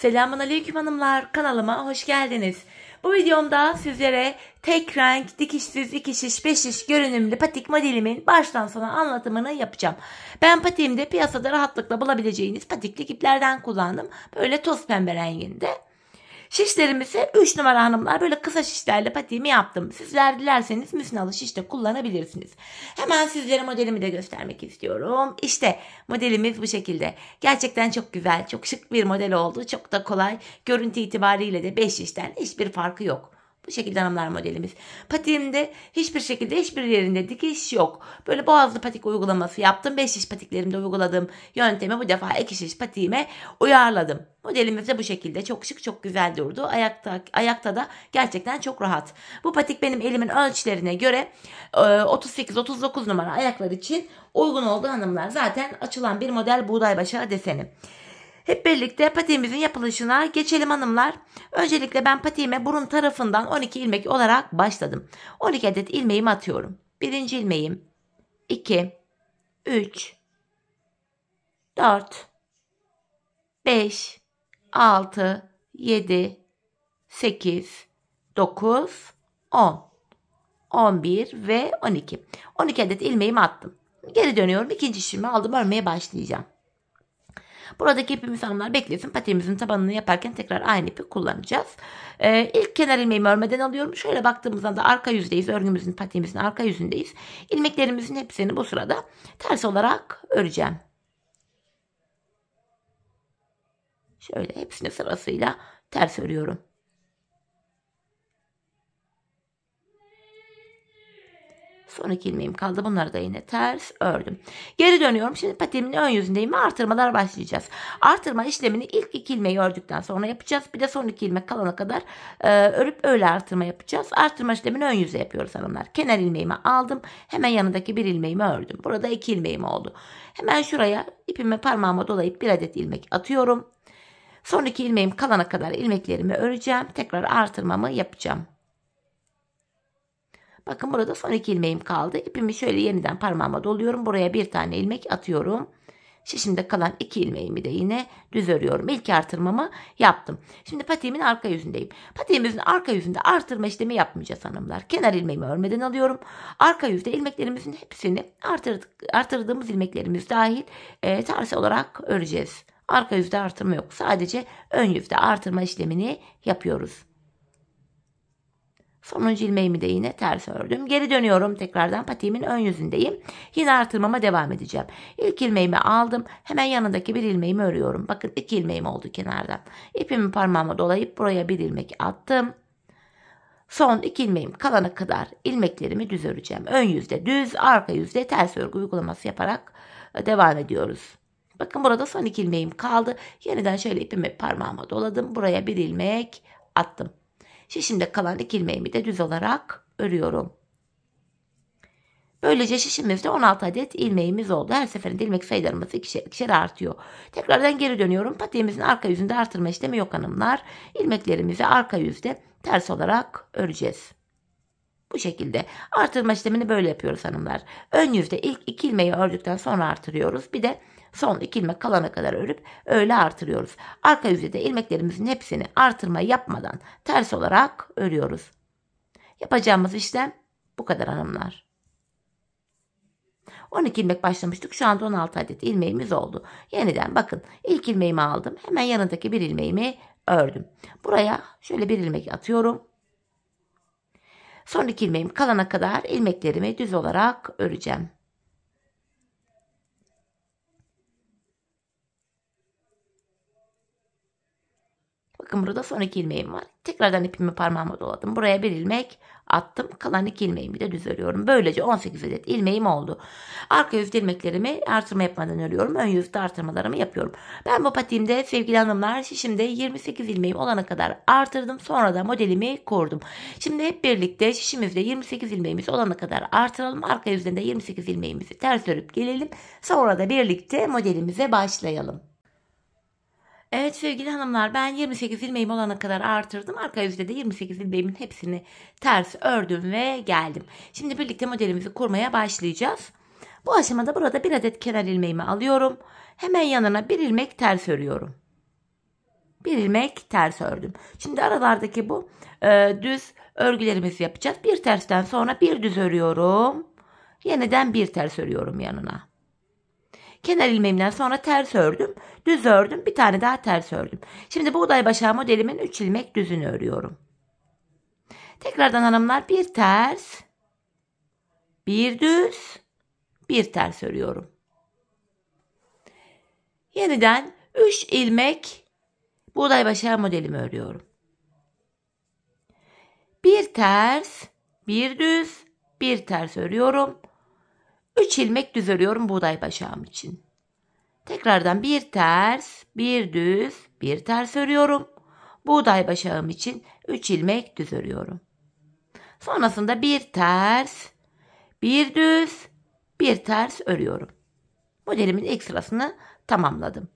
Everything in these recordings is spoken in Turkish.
Selamun Aleyküm hanımlar kanalıma hoş geldiniz. Bu videomda sizlere tek renk dikişsiz iki şiş, beş şiş, görünümlü patik modelimin baştan sona anlatımını yapacağım. Ben patiğimde piyasada rahatlıkla bulabileceğiniz patikli iplerden kullandım. Böyle toz pembe renginde. Şişlerimizi 3 numara hanımlar böyle kısa şişlerle patiğimi yaptım. Sizler dilerseniz müsnalı şiş de kullanabilirsiniz. Hemen sizlere modelimi de göstermek istiyorum. İşte modelimiz bu şekilde. Gerçekten çok güzel, çok şık bir model oldu. Çok da kolay. Görüntü itibariyle de 5 şişten hiçbir farkı yok. Bu şekilde hanımlar modelimiz. Patiğimde hiçbir şekilde hiçbir yerinde dikiş yok. Böyle boğazlı patik uygulaması yaptım. 5 şiş patiklerimde uyguladığım yöntemi bu defa 2 şiş patiğime uyarladım. Modelimiz de bu şekilde. Çok şık, çok güzel durdu. Ayakta, ayakta da gerçekten çok rahat. Bu patik benim elimin ölçülerine göre 38-39 e, numara ayaklar için uygun oldu hanımlar. Zaten açılan bir model buğday başa deseni. Hep birlikte patiğimizin yapılışına geçelim hanımlar. Öncelikle ben patiğime burun tarafından 12 ilmek olarak başladım. 12 adet ilmeğimi atıyorum. Birinci ilmeğim. 2 3 4 5 6 7 8 9 10 11 ve 12. 12 adet ilmeğimi attım. Geri dönüyorum. İkinci işimi aldım. Örmeye başlayacağım. Buradaki ipimiz hanımlar beklesin. Patiğimizin tabanını yaparken tekrar aynı ipi kullanacağız. Ee, ilk kenar ilmeğimi örmeden alıyorum. Şöyle baktığımızda da arka yüzdeyiz. Örgümüzün patiğimizin arka yüzündeyiz. İlmeklerimizin hepsini bu sırada ters olarak öreceğim. Şöyle hepsini sırasıyla ters örüyorum. Sonraki ilmeğim kaldı. Bunları da yine ters ördüm. Geri dönüyorum. Şimdi patiğimin ön yüzündeyim ve artırmalar başlayacağız. Artırma işlemini ilk iki ilmeği ördükten sonra yapacağız. Bir de son iki ilmek kalana kadar e, örüp öyle artırma yapacağız. Artırma işlemini ön yüze yapıyoruz hanımlar. Kenar ilmeğimi aldım. Hemen yanındaki bir ilmeğimi ördüm. Burada iki ilmeğim oldu. Hemen şuraya ipimi parmağıma dolayıp bir adet ilmek atıyorum. Son iki ilmeğim kalana kadar ilmeklerimi öreceğim. Tekrar artırmamı yapacağım. Bakın burada son iki ilmeğim kaldı. İpimi şöyle yeniden parmağıma doluyorum. Buraya bir tane ilmek atıyorum. Şişimde kalan iki ilmeğimi de yine düz örüyorum. İlk artırmamı yaptım. Şimdi patiğimin arka yüzündeyim. Patiğimizin arka yüzünde artırma işlemi yapmayacağız hanımlar. Kenar ilmeğimi örmeden alıyorum. Arka yüzde ilmeklerimizin hepsini artırdık, artırdığımız ilmeklerimiz dahil e, tersi olarak öreceğiz. Arka yüzde artırma yok. Sadece ön yüzde artırma işlemini yapıyoruz. Sonuncu ilmeğimi de yine ters ördüm. Geri dönüyorum tekrardan patiğimin ön yüzündeyim. Yine artırmama devam edeceğim. İlk ilmeğimi aldım. Hemen yanındaki bir ilmeğimi örüyorum. Bakın iki ilmeğim oldu kenardan. İpimi parmağıma dolayıp buraya bir ilmek attım. Son iki ilmeğim kalana kadar ilmeklerimi düz öreceğim. Ön yüzde düz, arka yüzde ters örgü uygulaması yaparak e, devam ediyoruz. Bakın burada son iki ilmeğim kaldı. Yeniden şöyle ipimi parmağıma doladım. Buraya bir ilmek attım. Şişimde kalan iki ilmeğimi de düz olarak örüyorum. Böylece şişimizde 16 adet ilmeğimiz oldu. Her seferinde ilmek sayılarımız ikişer, ikişer artıyor. Tekrardan geri dönüyorum. Patiğimizin arka yüzünde artırma işlemi yok hanımlar. İlmeklerimizi arka yüzde ters olarak öreceğiz. Bu şekilde artırma işlemini böyle yapıyoruz hanımlar. Ön yüzde ilk iki ilmeği ördükten sonra artırıyoruz. Bir de Son iki ilmek kalana kadar örüp öyle artırıyoruz. Arka yüzde de ilmeklerimizin hepsini artırma yapmadan ters olarak örüyoruz. Yapacağımız işlem bu kadar hanımlar. 12 ilmek başlamıştık. Şu anda 16 adet ilmeğimiz oldu. Yeniden bakın ilk ilmeğimi aldım. Hemen yanındaki bir ilmeğimi ördüm. Buraya şöyle bir ilmek atıyorum. Son iki ilmeğim kalana kadar ilmeklerimi düz olarak öreceğim. bakın burada son iki ilmeğim var. Tekrardan ipimi parmağıma doladım. Buraya bir ilmek attım. Kalan iki ilmeğimi de düz örüyorum. Böylece 18 adet ilmeğim oldu. Arka yüz ilmeklerimi artırma yapmadan örüyorum. Ön yüzde artırmalarımı yapıyorum. Ben bu patiğimde sevgili hanımlar şişimde 28 ilmeğim olana kadar artırdım. Sonra da modelimi kurdum. Şimdi hep birlikte şişimizde 28 ilmeğimiz olana kadar artıralım. Arka yüzünde 28 ilmeğimizi ters örüp gelelim. Sonra da birlikte modelimize başlayalım. Evet sevgili hanımlar ben 28 ilmeğim olana kadar artırdım. Arka yüzde de 28 ilmeğimin hepsini ters ördüm ve geldim. Şimdi birlikte modelimizi kurmaya başlayacağız. Bu aşamada burada bir adet kenar ilmeğimi alıyorum. Hemen yanına bir ilmek ters örüyorum. Bir ilmek ters ördüm. Şimdi aralardaki bu e, düz örgülerimizi yapacağız. Bir tersten sonra bir düz örüyorum. Yeniden bir ters örüyorum yanına. Kenar ilmeğimden sonra ters ördüm. Düz ördüm. Bir tane daha ters ördüm. Şimdi buğday başağı modelimin 3 ilmek düzünü örüyorum. Tekrardan hanımlar bir ters, bir düz, bir ters örüyorum. Yeniden 3 ilmek buğday başağı modelimi örüyorum. Bir ters, bir düz, bir ters örüyorum. 3 ilmek düz örüyorum buğday başağım için. Tekrardan bir ters, bir düz, bir ters örüyorum. Buğday başağım için 3 ilmek düz örüyorum. Sonrasında bir ters, bir düz, bir ters örüyorum. Modelimin ilk sırasını tamamladım.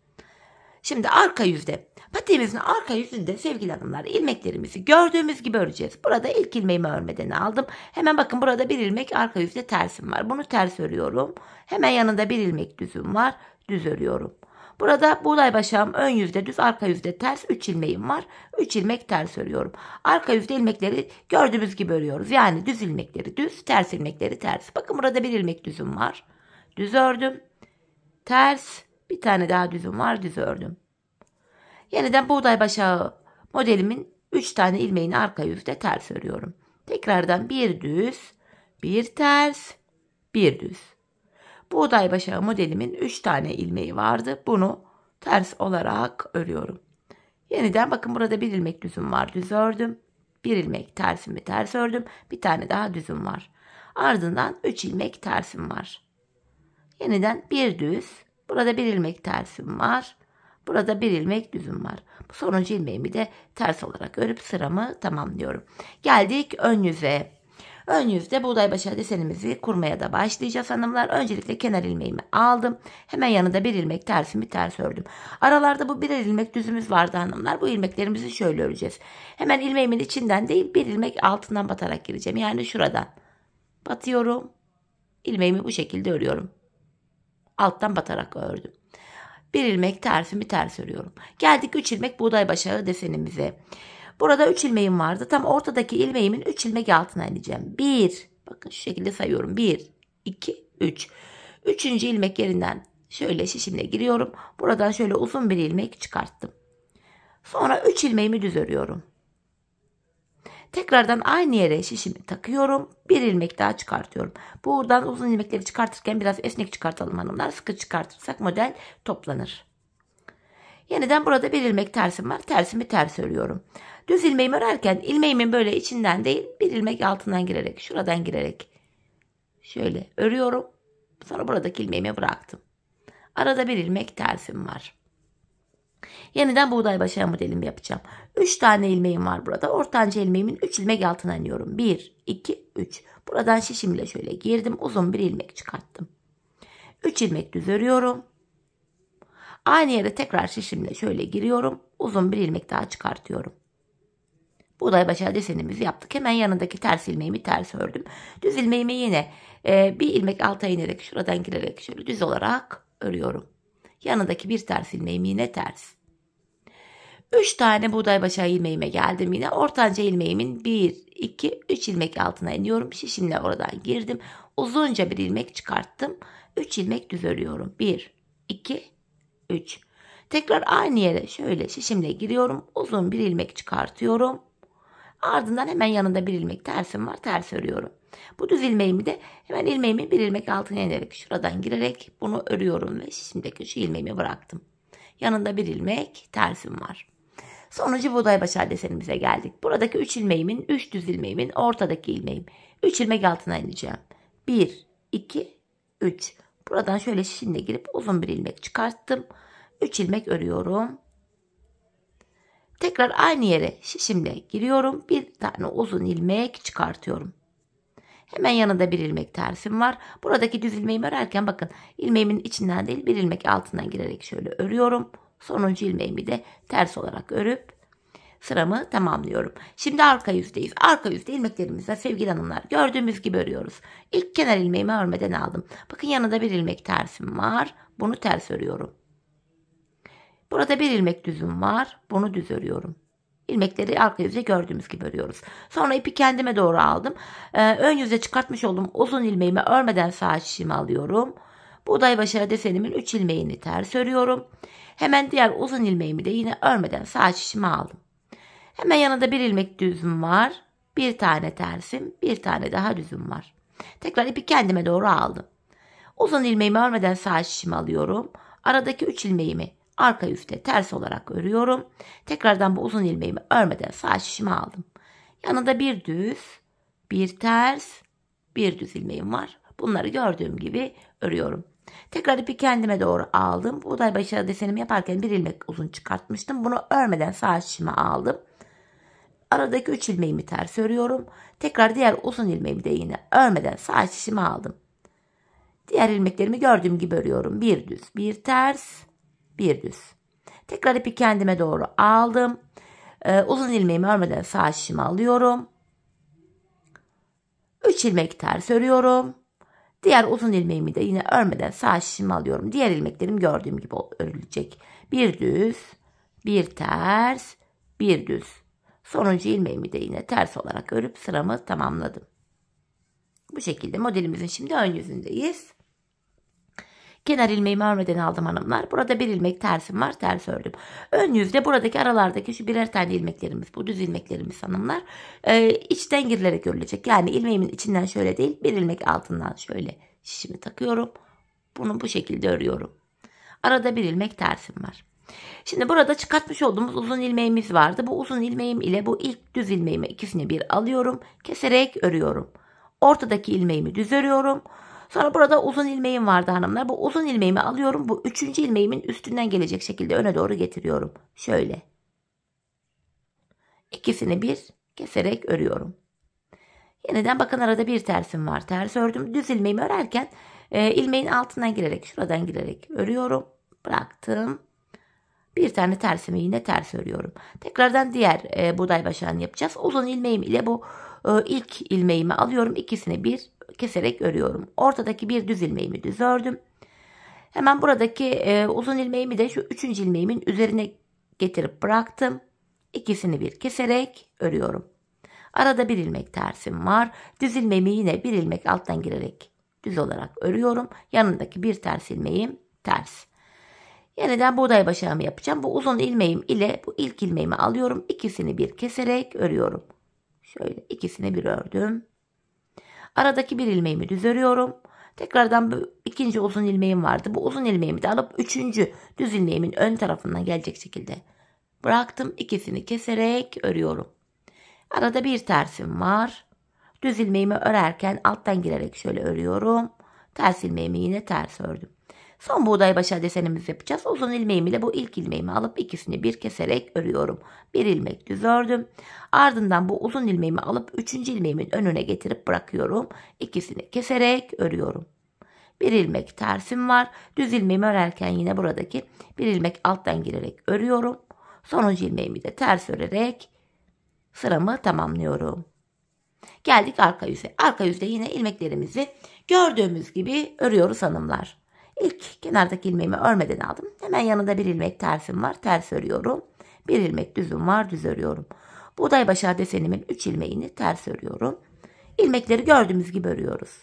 Şimdi arka yüzde Patiğimizin arka yüzünde sevgili hanımlar ilmeklerimizi gördüğümüz gibi öreceğiz. Burada ilk ilmeğimi örmeden aldım. Hemen bakın burada bir ilmek arka yüzde tersim var. Bunu ters örüyorum. Hemen yanında bir ilmek düzüm var. Düz örüyorum. Burada buğday başağım ön yüzde düz arka yüzde ters 3 ilmeğim var. 3 ilmek ters örüyorum. Arka yüzde ilmekleri gördüğümüz gibi örüyoruz. Yani düz ilmekleri düz ters ilmekleri ters. Bakın burada bir ilmek düzüm var. Düz ördüm. Ters bir tane daha düzüm var düz ördüm. Yeniden buğday başağı modelimin 3 tane ilmeğini arka üfte ters örüyorum. Tekrardan bir düz, bir ters, bir düz. Buğday başağı modelimin 3 tane ilmeği vardı. Bunu ters olarak örüyorum. Yeniden bakın burada bir ilmek düzüm var. Düz ördüm. Bir ilmek tersimi ters ördüm. Bir tane daha düzüm var. Ardından 3 ilmek tersim var. Yeniden bir düz. Burada bir ilmek tersim var. Burada bir ilmek düzüm var. Bu sonuncu ilmeğimi de ters olarak örüp sıramı tamamlıyorum. Geldik ön yüze. Ön yüzde buğday başa desenimizi kurmaya da başlayacağız hanımlar. Öncelikle kenar ilmeğimi aldım. Hemen yanında bir ilmek tersimi ters ördüm. Aralarda bu birer ilmek düzümüz vardı hanımlar. Bu ilmeklerimizi şöyle öreceğiz. Hemen ilmeğimin içinden değil bir ilmek altından batarak gireceğim. Yani şuradan batıyorum. İlmeğimi bu şekilde örüyorum. Alttan batarak ördüm. Bir ilmek tarifimi ters örüyorum. Geldik 3 ilmek buğday başağı desenimize. Burada 3 ilmeğim vardı. Tam ortadaki ilmeğimin 3 ilmek altına ineceğim. 1 bakın şu şekilde sayıyorum. 1 2 3. 3. ilmek yerinden şöyle şişimle giriyorum. Buradan şöyle uzun bir ilmek çıkarttım. Sonra 3 ilmeğimi düz örüyorum. Tekrardan aynı yere şişimi takıyorum. Bir ilmek daha çıkartıyorum. Buradan uzun ilmekleri çıkartırken biraz esnek çıkartalım hanımlar. Sıkı çıkartırsak model toplanır. Yeniden burada bir ilmek tersim var. Tersimi ters örüyorum. Düz ilmeğimi örerken ilmeğimin böyle içinden değil bir ilmek altından girerek şuradan girerek şöyle örüyorum. Sonra buradaki ilmeğimi bıraktım. Arada bir ilmek tersim var. Yeniden buğday başağı modelimi yapacağım. 3 tane ilmeğim var burada. Ortanca ilmeğimin 3 ilmek altına iniyorum. 1, 2, 3. Buradan şişimle şöyle girdim. Uzun bir ilmek çıkarttım. 3 ilmek düz örüyorum. Aynı yere tekrar şişimle şöyle giriyorum. Uzun bir ilmek daha çıkartıyorum. Buğday başağı desenimizi yaptık. Hemen yanındaki ters ilmeğimi ters ördüm. Düz ilmeğimi yine e, bir ilmek alta inerek şuradan girerek şöyle düz olarak örüyorum. Yanındaki bir ters ilmeğim yine ters. 3 tane buğday başağı ilmeğime geldim yine. Ortanca ilmeğimin 1, 2, 3 ilmek altına iniyorum. Şişimle oradan girdim. Uzunca bir ilmek çıkarttım. 3 ilmek düz örüyorum. 1, 2, 3. Tekrar aynı yere şöyle şişimle giriyorum. Uzun bir ilmek çıkartıyorum. Ardından hemen yanında bir ilmek tersim var. Ters örüyorum. Bu düz ilmeğimi de hemen ilmeğimi bir ilmek altına inerek şuradan girerek bunu örüyorum ve şimdiki şu ilmeğimi bıraktım. Yanında bir ilmek tersim var. Sonuncu buğday başar desenimize geldik. Buradaki 3 ilmeğimin, 3 düz ilmeğimin, ortadaki ilmeğim. 3 ilmek altına ineceğim. 1, 2, 3. Buradan şöyle şişinle girip uzun bir ilmek çıkarttım. 3 ilmek örüyorum. Tekrar aynı yere şişimle giriyorum. Bir tane uzun ilmek çıkartıyorum. Hemen yanında bir ilmek tersim var. Buradaki düz ilmeğimi örerken bakın ilmeğimin içinden değil bir ilmek altından girerek şöyle örüyorum. Sonuncu ilmeğimi de ters olarak örüp sıramı tamamlıyorum. Şimdi arka yüzdeyiz. Arka yüzde ilmeklerimizde sevgili hanımlar gördüğümüz gibi örüyoruz. İlk kenar ilmeğimi örmeden aldım. Bakın yanında bir ilmek tersim var. Bunu ters örüyorum. Burada bir ilmek düzüm var. Bunu düz örüyorum ilmekleri arka yüzde gördüğümüz gibi örüyoruz. Sonra ipi kendime doğru aldım. Ee, ön yüze çıkartmış olduğum uzun ilmeğimi örmeden sağ şişimi alıyorum. Buğday başarı desenimin 3 ilmeğini ters örüyorum. Hemen diğer uzun ilmeğimi de yine örmeden sağ şişimi aldım. Hemen yanında bir ilmek düzüm var. Bir tane tersim, bir tane daha düzüm var. Tekrar ipi kendime doğru aldım. Uzun ilmeğimi örmeden sağ şişimi alıyorum. Aradaki 3 ilmeğimi Arka üfte ters olarak örüyorum. Tekrardan bu uzun ilmeğimi örmeden sağ şişime aldım. Yanında bir düz, bir ters, bir düz ilmeğim var. Bunları gördüğüm gibi örüyorum. Tekrar ipi kendime doğru aldım. Buğday başı desenimi yaparken bir ilmek uzun çıkartmıştım. Bunu örmeden sağ şişime aldım. Aradaki 3 ilmeğimi ters örüyorum. Tekrar diğer uzun ilmeğimi de yine örmeden sağ şişime aldım. Diğer ilmeklerimi gördüğüm gibi örüyorum. Bir düz, bir ters, bir düz. Tekrar ipi kendime doğru aldım. Ee, uzun ilmeğimi örmeden sağ şişimi alıyorum. 3 ilmek ters örüyorum. Diğer uzun ilmeğimi de yine örmeden sağ şişimi alıyorum. Diğer ilmeklerim gördüğüm gibi örülecek. Bir düz, bir ters, bir düz. Sonuncu ilmeğimi de yine ters olarak örüp sıramı tamamladım. Bu şekilde modelimizin şimdi ön yüzündeyiz. Kenar ilmeğimi örmeden aldım hanımlar. Burada bir ilmek tersim var. Ters ördüm. Ön yüzde buradaki aralardaki şu birer tane ilmeklerimiz. Bu düz ilmeklerimiz hanımlar. E, içten girilerek görülecek. Yani ilmeğimin içinden şöyle değil. Bir ilmek altından şöyle şişimi takıyorum. Bunu bu şekilde örüyorum. Arada bir ilmek tersim var. Şimdi burada çıkartmış olduğumuz uzun ilmeğimiz vardı. Bu uzun ilmeğim ile bu ilk düz ilmeğimi ikisini bir alıyorum. Keserek örüyorum. Ortadaki ilmeğimi düz örüyorum. Sonra burada uzun ilmeğim vardı hanımlar. Bu uzun ilmeğimi alıyorum. Bu üçüncü ilmeğimin üstünden gelecek şekilde öne doğru getiriyorum. Şöyle. İkisini bir keserek örüyorum. Yeniden bakın arada bir tersim var. Ters ördüm. Düz ilmeğimi örerken e, ilmeğin altından girerek şuradan girerek örüyorum. Bıraktım. Bir tane tersimi yine ters örüyorum. Tekrardan diğer e, buğday başağını yapacağız. Uzun ilmeğim ile bu e, ilk ilmeğimi alıyorum. İkisini bir keserek örüyorum. Ortadaki bir düz ilmeğimi düz ördüm. Hemen buradaki e, uzun ilmeğimi de şu üçüncü ilmeğimin üzerine getirip bıraktım. İkisini bir keserek örüyorum. Arada bir ilmek tersim var. Düz ilmeğimi yine bir ilmek alttan girerek düz olarak örüyorum. Yanındaki bir ters ilmeğim ters. Yeniden buğday başağımı yapacağım. Bu uzun ilmeğim ile bu ilk ilmeğimi alıyorum. İkisini bir keserek örüyorum. Şöyle ikisini bir ördüm. Aradaki bir ilmeğimi düz örüyorum. Tekrardan bu ikinci uzun ilmeğim vardı. Bu uzun ilmeğimi de alıp üçüncü düz ilmeğimin ön tarafından gelecek şekilde bıraktım. İkisini keserek örüyorum. Arada bir tersim var. Düz ilmeğimi örerken alttan girerek şöyle örüyorum. Ters ilmeğimi yine ters ördüm. Son buğday başa desenimizi yapacağız. Uzun ilmeğim ile bu ilk ilmeğimi alıp ikisini bir keserek örüyorum. Bir ilmek düz ördüm. Ardından bu uzun ilmeğimi alıp üçüncü ilmeğimin önüne getirip bırakıyorum. İkisini keserek örüyorum. Bir ilmek tersim var. Düz ilmeğimi örerken yine buradaki bir ilmek alttan girerek örüyorum. Sonuncu ilmeğimi de ters örerek sıramı tamamlıyorum. Geldik arka yüze. Arka yüzde yine ilmeklerimizi gördüğümüz gibi örüyoruz hanımlar. İlk kenardaki ilmeğimi örmeden aldım. Hemen yanında bir ilmek tersim var. Ters örüyorum. Bir ilmek düzüm var. Düz örüyorum. Buğday başa desenimin 3 ilmeğini ters örüyorum. İlmekleri gördüğümüz gibi örüyoruz.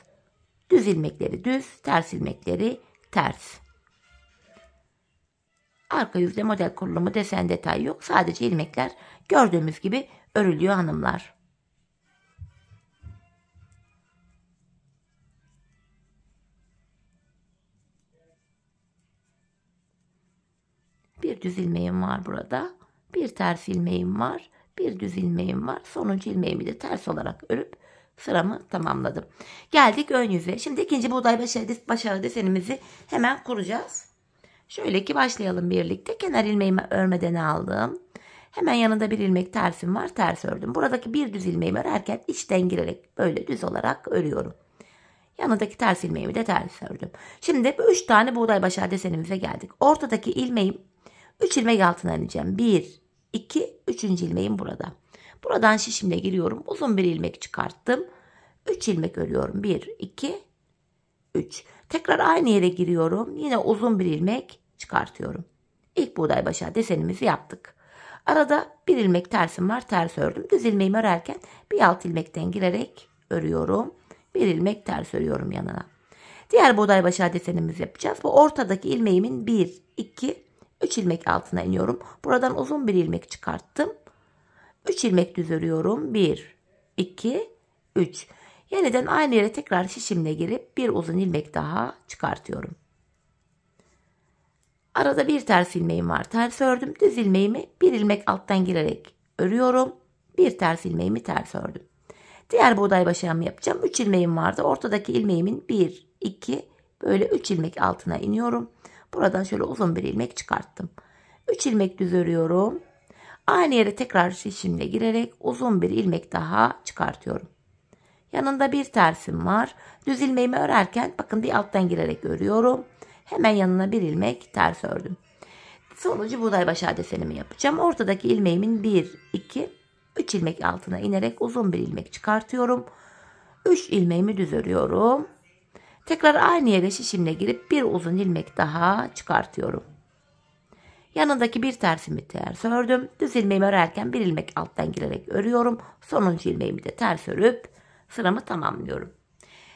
Düz ilmekleri düz, ters ilmekleri ters. Arka yüzde model kurulumu desen detay yok. Sadece ilmekler gördüğümüz gibi örülüyor hanımlar. Bir düz ilmeğim var burada. Bir ters ilmeğim var. Bir düz ilmeğim var. Sonuncu ilmeğimi de ters olarak örüp sıramı tamamladım. Geldik ön yüze. Şimdi ikinci buğday başağı, desenimizi hemen kuracağız. Şöyle ki başlayalım birlikte. Kenar ilmeğimi örmeden aldım. Hemen yanında bir ilmek tersim var. Ters ördüm. Buradaki bir düz ilmeğimi örerken içten girerek böyle düz olarak örüyorum. Yanındaki ters ilmeğimi de ters ördüm. Şimdi bu üç tane buğday başağı desenimize geldik. Ortadaki ilmeğim 3 ilmek altına ineceğim. 1, 2, 3. ilmeğim burada. Buradan şişimle giriyorum. Uzun bir ilmek çıkarttım. 3 ilmek örüyorum. 1, 2, 3. Tekrar aynı yere giriyorum. Yine uzun bir ilmek çıkartıyorum. İlk buğday başa desenimizi yaptık. Arada bir ilmek tersim var. Ters ördüm. Düz ilmeğimi örerken bir alt ilmekten girerek örüyorum. Bir ilmek ters örüyorum yanına. Diğer buğday başa desenimizi yapacağız. Bu ortadaki ilmeğimin 1, 2, 3 ilmek altına iniyorum. Buradan uzun bir ilmek çıkarttım. 3 ilmek düz örüyorum. 1, 2, 3. Yeniden aynı yere tekrar şişimle girip bir uzun ilmek daha çıkartıyorum. Arada bir ters ilmeğim var. Ters ördüm. Düz ilmeğimi bir ilmek alttan girerek örüyorum. Bir ters ilmeğimi ters ördüm. Diğer buğday başağımı yapacağım. 3 ilmeğim vardı. Ortadaki ilmeğimin 1, 2 böyle 3 ilmek altına iniyorum. Buradan şöyle uzun bir ilmek çıkarttım. 3 ilmek düz örüyorum. Aynı yere tekrar şişimle girerek uzun bir ilmek daha çıkartıyorum. Yanında bir tersim var. Düz ilmeğimi örerken bakın bir alttan girerek örüyorum. Hemen yanına bir ilmek ters ördüm. Sonucu buğday başa desenimi yapacağım. Ortadaki ilmeğimin 1, 2, 3 ilmek altına inerek uzun bir ilmek çıkartıyorum. 3 ilmeğimi düz örüyorum. Tekrar aynı yere şişimle girip bir uzun ilmek daha çıkartıyorum. Yanındaki bir tersimi ters ördüm. Düz ilmeğimi örerken bir ilmek alttan girerek örüyorum. Sonuncu ilmeğimi de ters örüp sıramı tamamlıyorum.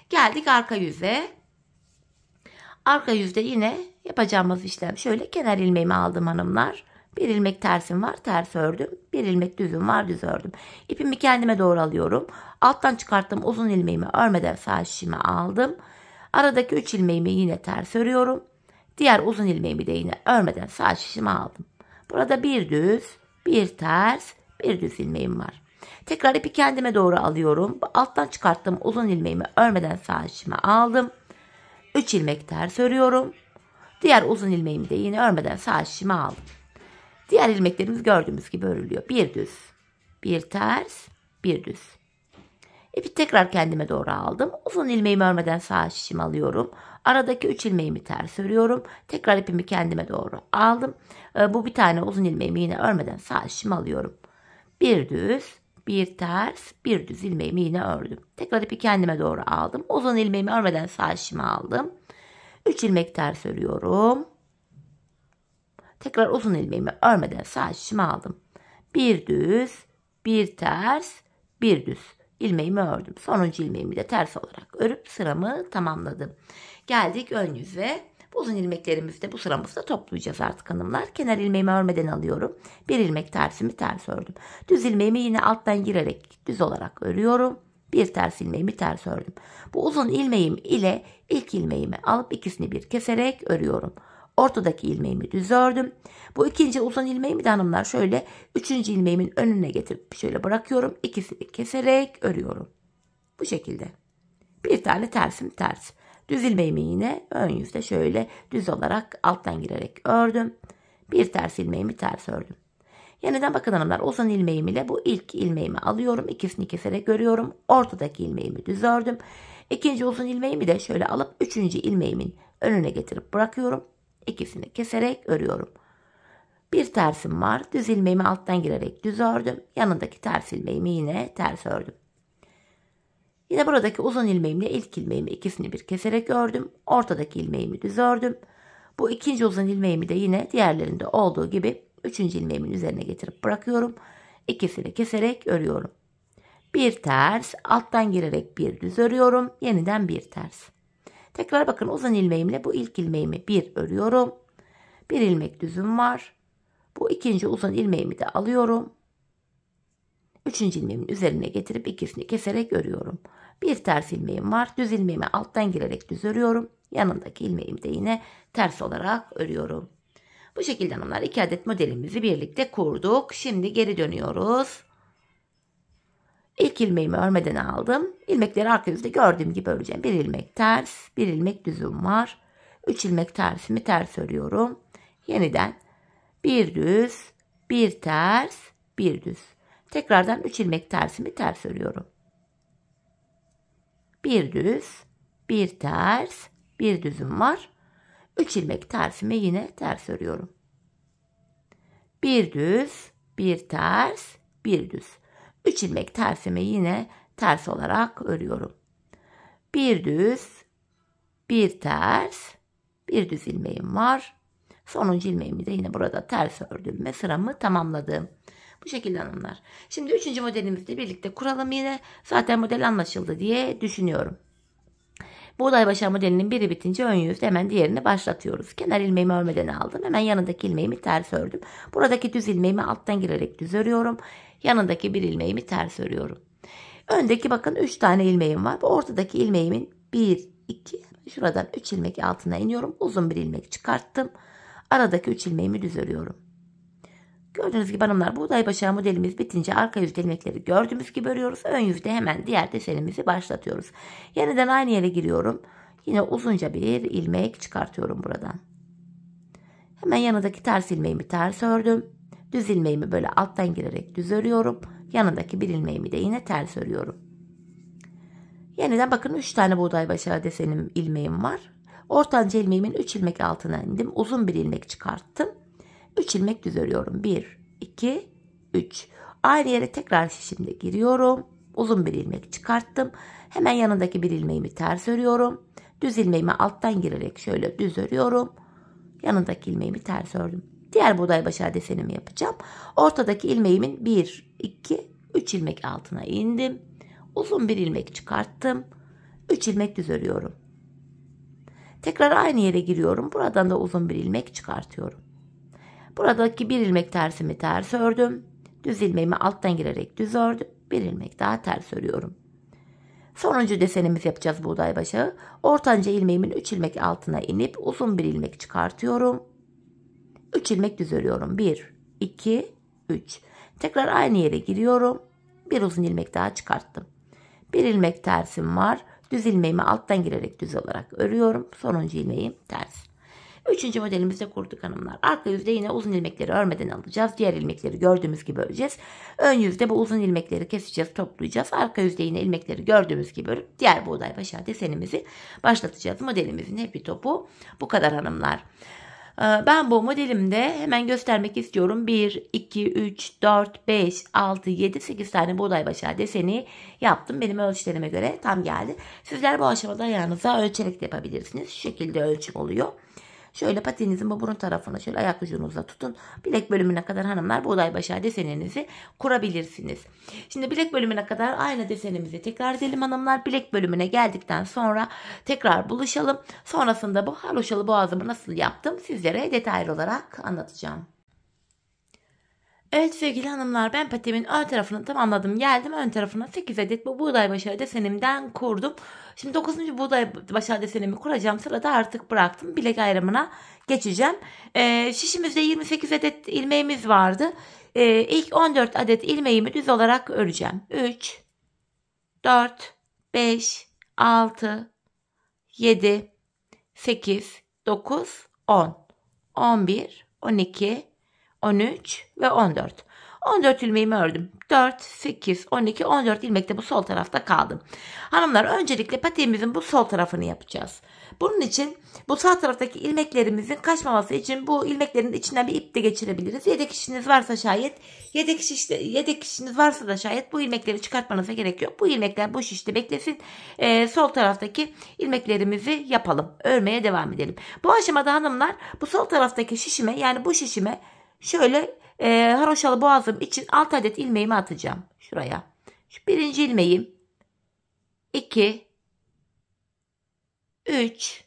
Geldik arka yüze. Arka yüzde yine yapacağımız işlem şöyle kenar ilmeğimi aldım hanımlar. Bir ilmek tersim var ters ördüm. Bir ilmek düzüm var düz ördüm. İpimi kendime doğru alıyorum. Alttan çıkarttım uzun ilmeğimi örmeden sağ şişime aldım. Aradaki 3 ilmeğimi yine ters örüyorum. Diğer uzun ilmeğimi de yine örmeden sağ şişime aldım. Burada bir düz, bir ters, bir düz ilmeğim var. Tekrar ipi kendime doğru alıyorum. Alttan çıkarttığım uzun ilmeğimi örmeden sağ şişime aldım. 3 ilmek ters örüyorum. Diğer uzun ilmeğimi de yine örmeden sağ şişime aldım. Diğer ilmeklerimiz gördüğümüz gibi örülüyor. Bir düz, bir ters, bir düz. E, ipi tekrar kendime doğru aldım. Uzun ilmeğimi örmeden sağ şişimi alıyorum. Aradaki 3 ilmeğimi ters örüyorum. Tekrar ipimi kendime doğru aldım. E, bu bir tane uzun ilmeğimi yine örmeden sağ şişimi alıyorum. Bir düz, bir ters, bir düz ilmeğimi yine ördüm. Tekrar ipi kendime doğru aldım. Uzun ilmeğimi örmeden sağ şişimi aldım. 3 ilmek ters örüyorum. Tekrar uzun ilmeğimi örmeden sağ şişimi aldım. Bir düz, bir ters, bir düz ilmeğimi ördüm. Sonuncu ilmeğimi de ters olarak örüp sıramı tamamladım. Geldik ön yüze. Bu uzun ilmeklerimizi de bu sıramızda toplayacağız artık hanımlar. Kenar ilmeğimi örmeden alıyorum. Bir ilmek tersimi ters ördüm. Düz ilmeğimi yine alttan girerek düz olarak örüyorum. Bir ters ilmeğimi ters ördüm. Bu uzun ilmeğim ile ilk ilmeğimi alıp ikisini bir keserek örüyorum. Ortadaki ilmeğimi düz ördüm. Bu ikinci uzun ilmeğimi de hanımlar şöyle üçüncü ilmeğimin önüne getirip şöyle bırakıyorum. İkisini keserek örüyorum. Bu şekilde. Bir tane tersim ters. Düz ilmeğimi yine ön yüzde şöyle düz olarak alttan girerek ördüm. Bir ters ilmeğimi ters ördüm. Yeniden bakın hanımlar uzun ilmeğim ile bu ilk ilmeğimi alıyorum. İkisini keserek görüyorum. Ortadaki ilmeğimi düz ördüm. İkinci uzun ilmeğimi de şöyle alıp üçüncü ilmeğimin önüne getirip bırakıyorum ikisini keserek örüyorum. Bir tersim var. Düz ilmeğimi alttan girerek düz ördüm. Yanındaki ters ilmeğimi yine ters ördüm. Yine buradaki uzun ilmeğimle ilk ilmeğimi ikisini bir keserek ördüm. Ortadaki ilmeğimi düz ördüm. Bu ikinci uzun ilmeğimi de yine diğerlerinde olduğu gibi üçüncü ilmeğimin üzerine getirip bırakıyorum. İkisini keserek örüyorum. Bir ters, alttan girerek bir düz örüyorum. Yeniden bir ters. Tekrar bakın uzun ilmeğimle bu ilk ilmeğimi bir örüyorum. Bir ilmek düzüm var. Bu ikinci uzun ilmeğimi de alıyorum. Üçüncü ilmeğimin üzerine getirip ikisini keserek örüyorum. Bir ters ilmeğim var. Düz ilmeğimi alttan girerek düz örüyorum. Yanındaki ilmeğimi de yine ters olarak örüyorum. Bu şekilde hanımlar iki adet modelimizi birlikte kurduk. Şimdi geri dönüyoruz. İlk ilmeğimi örmeden aldım. İlmekleri arka yüzde gördüğüm gibi öreceğim. Bir ilmek ters, bir ilmek düzüm var. Üç ilmek tersimi ters örüyorum. Yeniden bir düz, bir ters, bir düz. Tekrardan üç ilmek tersimi ters örüyorum. Bir düz, bir ters, bir düzüm var. Üç ilmek tersimi yine ters örüyorum. Bir düz, bir ters, bir düz. 3 ilmek tersimi yine ters olarak örüyorum. Bir düz, bir ters, bir düz ilmeğim var. Sonuncu ilmeğimi de yine burada ters ördüm ve sıramı tamamladım. Bu şekilde hanımlar. Şimdi üçüncü modelimizle birlikte kuralım yine. Zaten model anlaşıldı diye düşünüyorum. Buğday başa modelinin biri bitince ön yüzde hemen diğerini başlatıyoruz. Kenar ilmeğimi örmeden aldım. Hemen yanındaki ilmeğimi ters ördüm. Buradaki düz ilmeğimi alttan girerek düz örüyorum yanındaki bir ilmeğimi ters örüyorum. Öndeki bakın 3 tane ilmeğim var. Bu ortadaki ilmeğimin 1, 2, şuradan 3 ilmek altına iniyorum. Uzun bir ilmek çıkarttım. Aradaki 3 ilmeğimi düz örüyorum. Gördüğünüz gibi hanımlar buğday başağı modelimiz bitince arka yüzde ilmekleri gördüğümüz gibi örüyoruz. Ön yüzde hemen diğer desenimizi başlatıyoruz. Yeniden aynı yere giriyorum. Yine uzunca bir ilmek çıkartıyorum buradan. Hemen yanındaki ters ilmeğimi ters ördüm. Düz ilmeğimi böyle alttan girerek düz örüyorum. Yanındaki bir ilmeğimi de yine ters örüyorum. Yeniden bakın 3 tane buğday başağı desenim ilmeğim var. Ortanca ilmeğimin 3 ilmek altına indim. Uzun bir ilmek çıkarttım. 3 ilmek düz örüyorum. 1, 2, 3. Aynı yere tekrar şişimde giriyorum. Uzun bir ilmek çıkarttım. Hemen yanındaki bir ilmeğimi ters örüyorum. Düz ilmeğimi alttan girerek şöyle düz örüyorum. Yanındaki ilmeğimi ters ördüm. Diğer buğday başağı desenimi yapacağım. Ortadaki ilmeğimin 1, 2, 3 ilmek altına indim. Uzun bir ilmek çıkarttım. 3 ilmek düz örüyorum. Tekrar aynı yere giriyorum. Buradan da uzun bir ilmek çıkartıyorum. Buradaki bir ilmek tersimi ters ördüm. Düz ilmeğimi alttan girerek düz ördüm. Bir ilmek daha ters örüyorum. Sonuncu desenimiz yapacağız buğday başağı. Ortanca ilmeğimin 3 ilmek altına inip uzun bir ilmek çıkartıyorum. 3 ilmek düz örüyorum. 1, 2, 3. Tekrar aynı yere giriyorum. Bir uzun ilmek daha çıkarttım. Bir ilmek tersim var. Düz ilmeğimi alttan girerek düz olarak örüyorum. Sonuncu ilmeğim ters. Üçüncü modelimizde kurduk hanımlar. Arka yüzde yine uzun ilmekleri örmeden alacağız. Diğer ilmekleri gördüğümüz gibi öreceğiz. Ön yüzde bu uzun ilmekleri keseceğiz, toplayacağız. Arka yüzde yine ilmekleri gördüğümüz gibi örüp diğer buğday başa desenimizi başlatacağız. Modelimizin hepi topu bu kadar hanımlar. Ee, ben bu modelimde hemen göstermek istiyorum. 1, 2, 3, 4, 5, 6, 7, 8 tane buğday başa deseni yaptım. Benim ölçülerime göre tam geldi. Sizler bu aşamada ayağınıza ölçerek de yapabilirsiniz. Şu şekilde ölçüm oluyor. Şöyle patiğinizin bu burun tarafını şöyle ayak ucunuzla tutun. Bilek bölümüne kadar hanımlar bu buğday başa deseninizi kurabilirsiniz. Şimdi bilek bölümüne kadar aynı desenimizi tekrar edelim hanımlar. Bilek bölümüne geldikten sonra tekrar buluşalım. Sonrasında bu haloşalı boğazımı nasıl yaptım sizlere detaylı olarak anlatacağım. Evet sevgili hanımlar ben patemin ön tarafını tamamladım. Geldim ön tarafına 8 adet bu buğday başarı desenimden kurdum. Şimdi 9. buğday başarı desenimi kuracağım. Sırada artık bıraktım. Bilek ayrımına geçeceğim. Ee, şişimizde 28 adet ilmeğimiz vardı. Ee, ilk 14 adet ilmeğimi düz olarak öreceğim. 3, 4, 5, 6, 7, 8, 9, 10, 11, 12, 13 ve 14. 14 ilmeğimi ördüm. 4, 8, 12, 14 ilmekte bu sol tarafta kaldım. Hanımlar öncelikle patiğimizin bu sol tarafını yapacağız. Bunun için bu sağ taraftaki ilmeklerimizin kaçmaması için bu ilmeklerin içinden bir ip de geçirebiliriz. Yedek işiniz varsa şayet yedek, iş işte, yedek işiniz varsa da şayet bu ilmekleri çıkartmanıza gerek yok. Bu ilmekler boş şişte beklesin. Ee, sol taraftaki ilmeklerimizi yapalım. Örmeye devam edelim. Bu aşamada hanımlar bu sol taraftaki şişime yani bu şişime Şöyle e, haroşalı boğazım için 6 adet ilmeğimi atacağım. Şuraya. Şu birinci ilmeğim. 2 3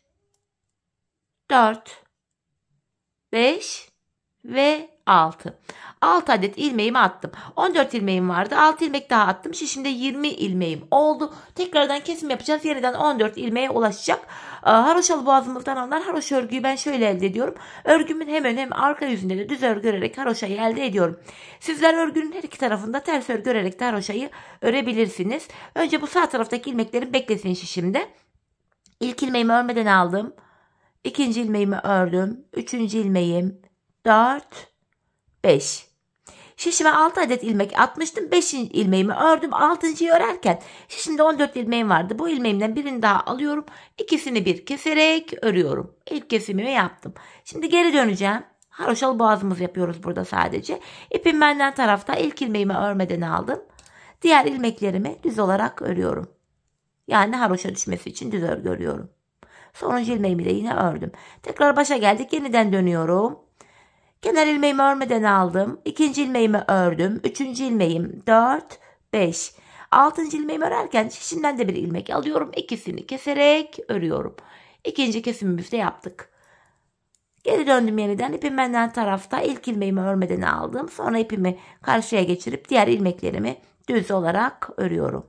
4 5 ve 6. 6 adet ilmeğimi attım. 14 ilmeğim vardı. 6 ilmek daha attım. Şimdi 20 ilmeğim oldu. Tekrardan kesim yapacağız. Yeniden 14 ilmeğe ulaşacak. Ee, haroşalı boğazımızdan alınan haroş örgüyü ben şöyle elde ediyorum. Örgümün hem ön hem arka yüzünde de düz örgü örerek haroşayı elde ediyorum. Sizler örgünün her iki tarafında ters örgü örerek de haroşayı örebilirsiniz. Önce bu sağ taraftaki ilmeklerin beklesin şişimde. İlk ilmeğimi örmeden aldım. İkinci ilmeğimi ördüm. Üçüncü ilmeğim. Dört. Beş. Şişime 6 adet ilmek atmıştım. 5 ilmeğimi ördüm. 6.yı örerken şişimde 14 ilmeğim vardı. Bu ilmeğimden birini daha alıyorum. İkisini bir keserek örüyorum. İlk kesimimi yaptım. Şimdi geri döneceğim. Haroşalı boğazımız yapıyoruz burada sadece. İpim benden tarafta ilk ilmeğimi örmeden aldım. Diğer ilmeklerimi düz olarak örüyorum. Yani haroşa düşmesi için düz örgü örüyorum. Sonuncu ilmeğimi de yine ördüm. Tekrar başa geldik. Yeniden dönüyorum. Kenar ilmeğimi örmeden aldım. İkinci ilmeğimi ördüm. Üçüncü ilmeğim Dört, beş. Altıncı ilmeğimi örerken şişinden de bir ilmek alıyorum. İkisini keserek örüyorum. İkinci kesim de yaptık. Geri döndüm yeniden ipim benden tarafta İlk ilmeğimi örmeden aldım. Sonra ipimi karşıya geçirip diğer ilmeklerimi düz olarak örüyorum.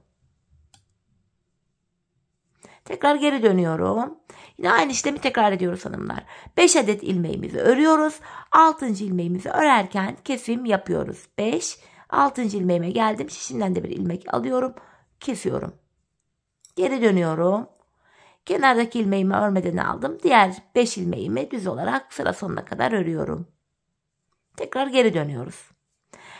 Tekrar geri dönüyorum. Yine aynı işlemi tekrar ediyoruz hanımlar. 5 adet ilmeğimizi örüyoruz. 6. ilmeğimizi örerken kesim yapıyoruz. 5, 6. ilmeğime geldim. Şişimden de bir ilmek alıyorum. Kesiyorum. Geri dönüyorum. Kenardaki ilmeğimi örmeden aldım. Diğer 5 ilmeğimi düz olarak sıra sonuna kadar örüyorum. Tekrar geri dönüyoruz.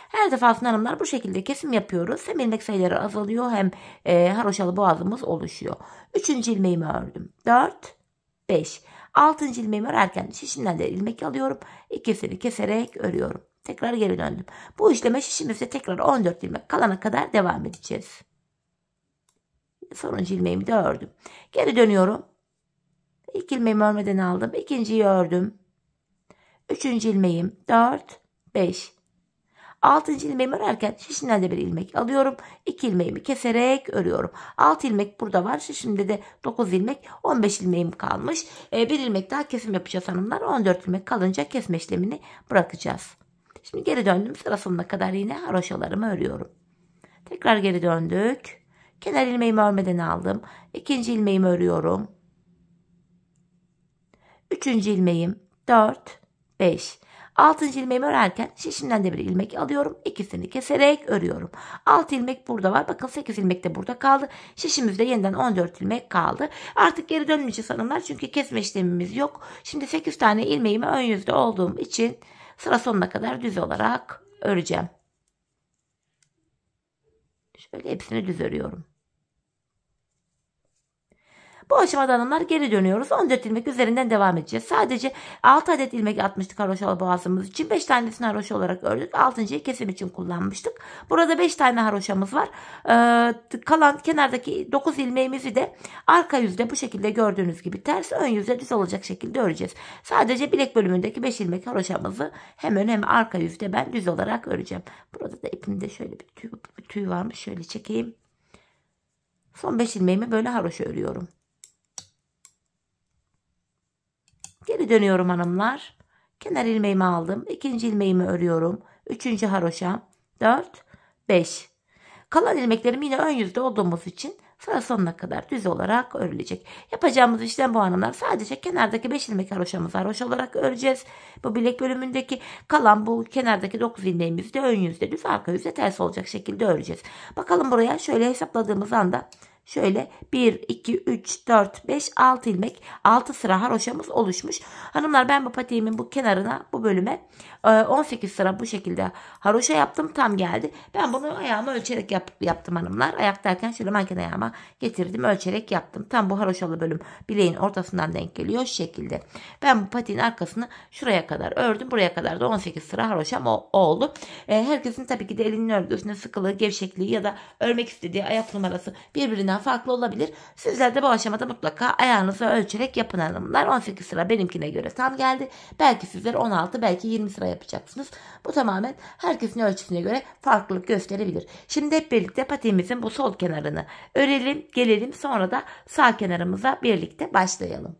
Her defasında hanımlar bu şekilde kesim yapıyoruz. Hem ilmek sayıları azalıyor hem e, haroşalı boğazımız oluşuyor. Üçüncü ilmeğimi ördüm. Dört. 5. 6. ilmeğimi örerken şişinden de ilmek alıyorum. İkisini keserek örüyorum. Tekrar geri döndüm. Bu işleme şişimizde tekrar 14 ilmek kalana kadar devam edeceğiz. Sonuncu ilmeğimi de ördüm. Geri dönüyorum. İlk ilmeğimi örmeden aldım. İkinciyi ördüm. Üçüncü ilmeğim 4, 5. 6. ilmeğimi örerken şişinden de bir ilmek alıyorum. 2 ilmeğimi keserek örüyorum. 6 ilmek burada var. Şişimde de 9 ilmek 15 ilmeğim kalmış. E, bir ilmek daha kesim yapacağız hanımlar. 14 ilmek kalınca kesme işlemini bırakacağız. Şimdi geri döndüm. Sıra sonuna kadar yine haroşalarımı örüyorum. Tekrar geri döndük. Kenar ilmeğimi örmeden aldım. İkinci ilmeğimi örüyorum. Üçüncü ilmeğim dört, beş. Altıncı ilmeğimi örerken şişimden de bir ilmek alıyorum. İkisini keserek örüyorum. 6 ilmek burada var. Bakın 8 ilmek de burada kaldı. Şişimizde yeniden 14 ilmek kaldı. Artık geri dönmeyeceğiz hanımlar. Çünkü kesme işlemimiz yok. Şimdi 8 tane ilmeğimi ön yüzde olduğum için sıra sonuna kadar düz olarak öreceğim. Şöyle hepsini düz örüyorum. Bu aşamada hanımlar geri dönüyoruz. 14 ilmek üzerinden devam edeceğiz. Sadece 6 adet ilmek atmıştık haroşa boğazımız için. 5 tanesini haroşa olarak ördük. 6.yı kesim için kullanmıştık. Burada 5 tane haroşamız var. Ee, kalan kenardaki 9 ilmeğimizi de arka yüzde bu şekilde gördüğünüz gibi ters ön yüzde düz olacak şekilde öreceğiz. Sadece bilek bölümündeki 5 ilmek haroşamızı hem ön hem arka yüzde ben düz olarak öreceğim. Burada da ipimde şöyle bir tüy, bir tüy varmış. Şöyle çekeyim. Son 5 ilmeğimi böyle haroşa örüyorum. Geri dönüyorum hanımlar. Kenar ilmeğimi aldım. İkinci ilmeğimi örüyorum. Üçüncü haroşa. Dört. Beş. Kalan ilmeklerim yine ön yüzde olduğumuz için sıra sonuna kadar düz olarak örülecek. Yapacağımız işlem bu hanımlar sadece kenardaki beş ilmek haroşamızı haroş olarak öreceğiz. Bu bilek bölümündeki kalan bu kenardaki dokuz ilmeğimizi de ön yüzde düz arka yüzde ters olacak şekilde öreceğiz. Bakalım buraya şöyle hesapladığımız anda Şöyle 1, 2, 3, 4, 5, 6 ilmek 6 sıra haroşamız oluşmuş. Hanımlar ben bu patiğimin bu kenarına bu bölüme 18 e, sıra bu şekilde haroşa yaptım tam geldi. Ben bunu ayağıma ölçerek yap, yaptım hanımlar. Ayak derken şöyle manken ayağıma getirdim ölçerek yaptım. Tam bu haroşalı bölüm bileğin ortasından denk geliyor şu şekilde. Ben bu patiğin arkasını şuraya kadar ördüm. Buraya kadar da 18 sıra haroşam o, oldu. E, herkesin tabii ki de elinin örgüsüne sıkılığı, gevşekliği ya da örmek istediği ayak numarası birbirine birbirinden farklı olabilir. Sizler de bu aşamada mutlaka ayağınızı ölçerek yapın hanımlar. 18 sıra benimkine göre tam geldi. Belki sizler 16 belki 20 sıra yapacaksınız. Bu tamamen herkesin ölçüsüne göre farklılık gösterebilir. Şimdi hep birlikte patiğimizin bu sol kenarını örelim gelelim sonra da sağ kenarımıza birlikte başlayalım.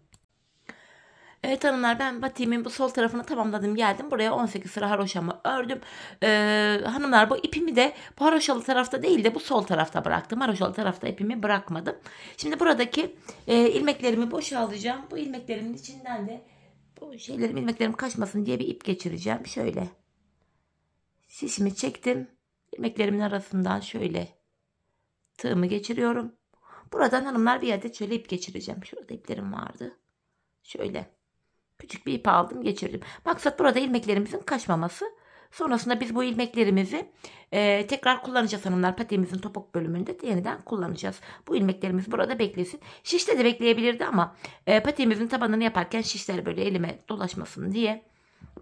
Evet hanımlar ben batiğimin bu sol tarafını tamamladım geldim. Buraya 18 sıra haroşamı ördüm. Ee, hanımlar bu ipimi de bu haroşalı tarafta değil de bu sol tarafta bıraktım. Haroşalı tarafta ipimi bırakmadım. Şimdi buradaki e, ilmeklerimi boşalacağım. Bu ilmeklerimin içinden de bu şeylerim ilmeklerim kaçmasın diye bir ip geçireceğim. Şöyle. Şişimi çektim. İlmeklerimin arasından şöyle tığımı geçiriyorum. Buradan hanımlar bir adet şöyle ip geçireceğim. Şurada iplerim vardı. Şöyle. Küçük bir ip aldım geçirdim. Maksat burada ilmeklerimizin kaçmaması. Sonrasında biz bu ilmeklerimizi e, tekrar kullanacağız hanımlar. Patiğimizin topuk bölümünde yeniden kullanacağız. Bu ilmeklerimiz burada beklesin. Şişte de bekleyebilirdi ama e, patiğimizin tabanını yaparken şişler böyle elime dolaşmasın diye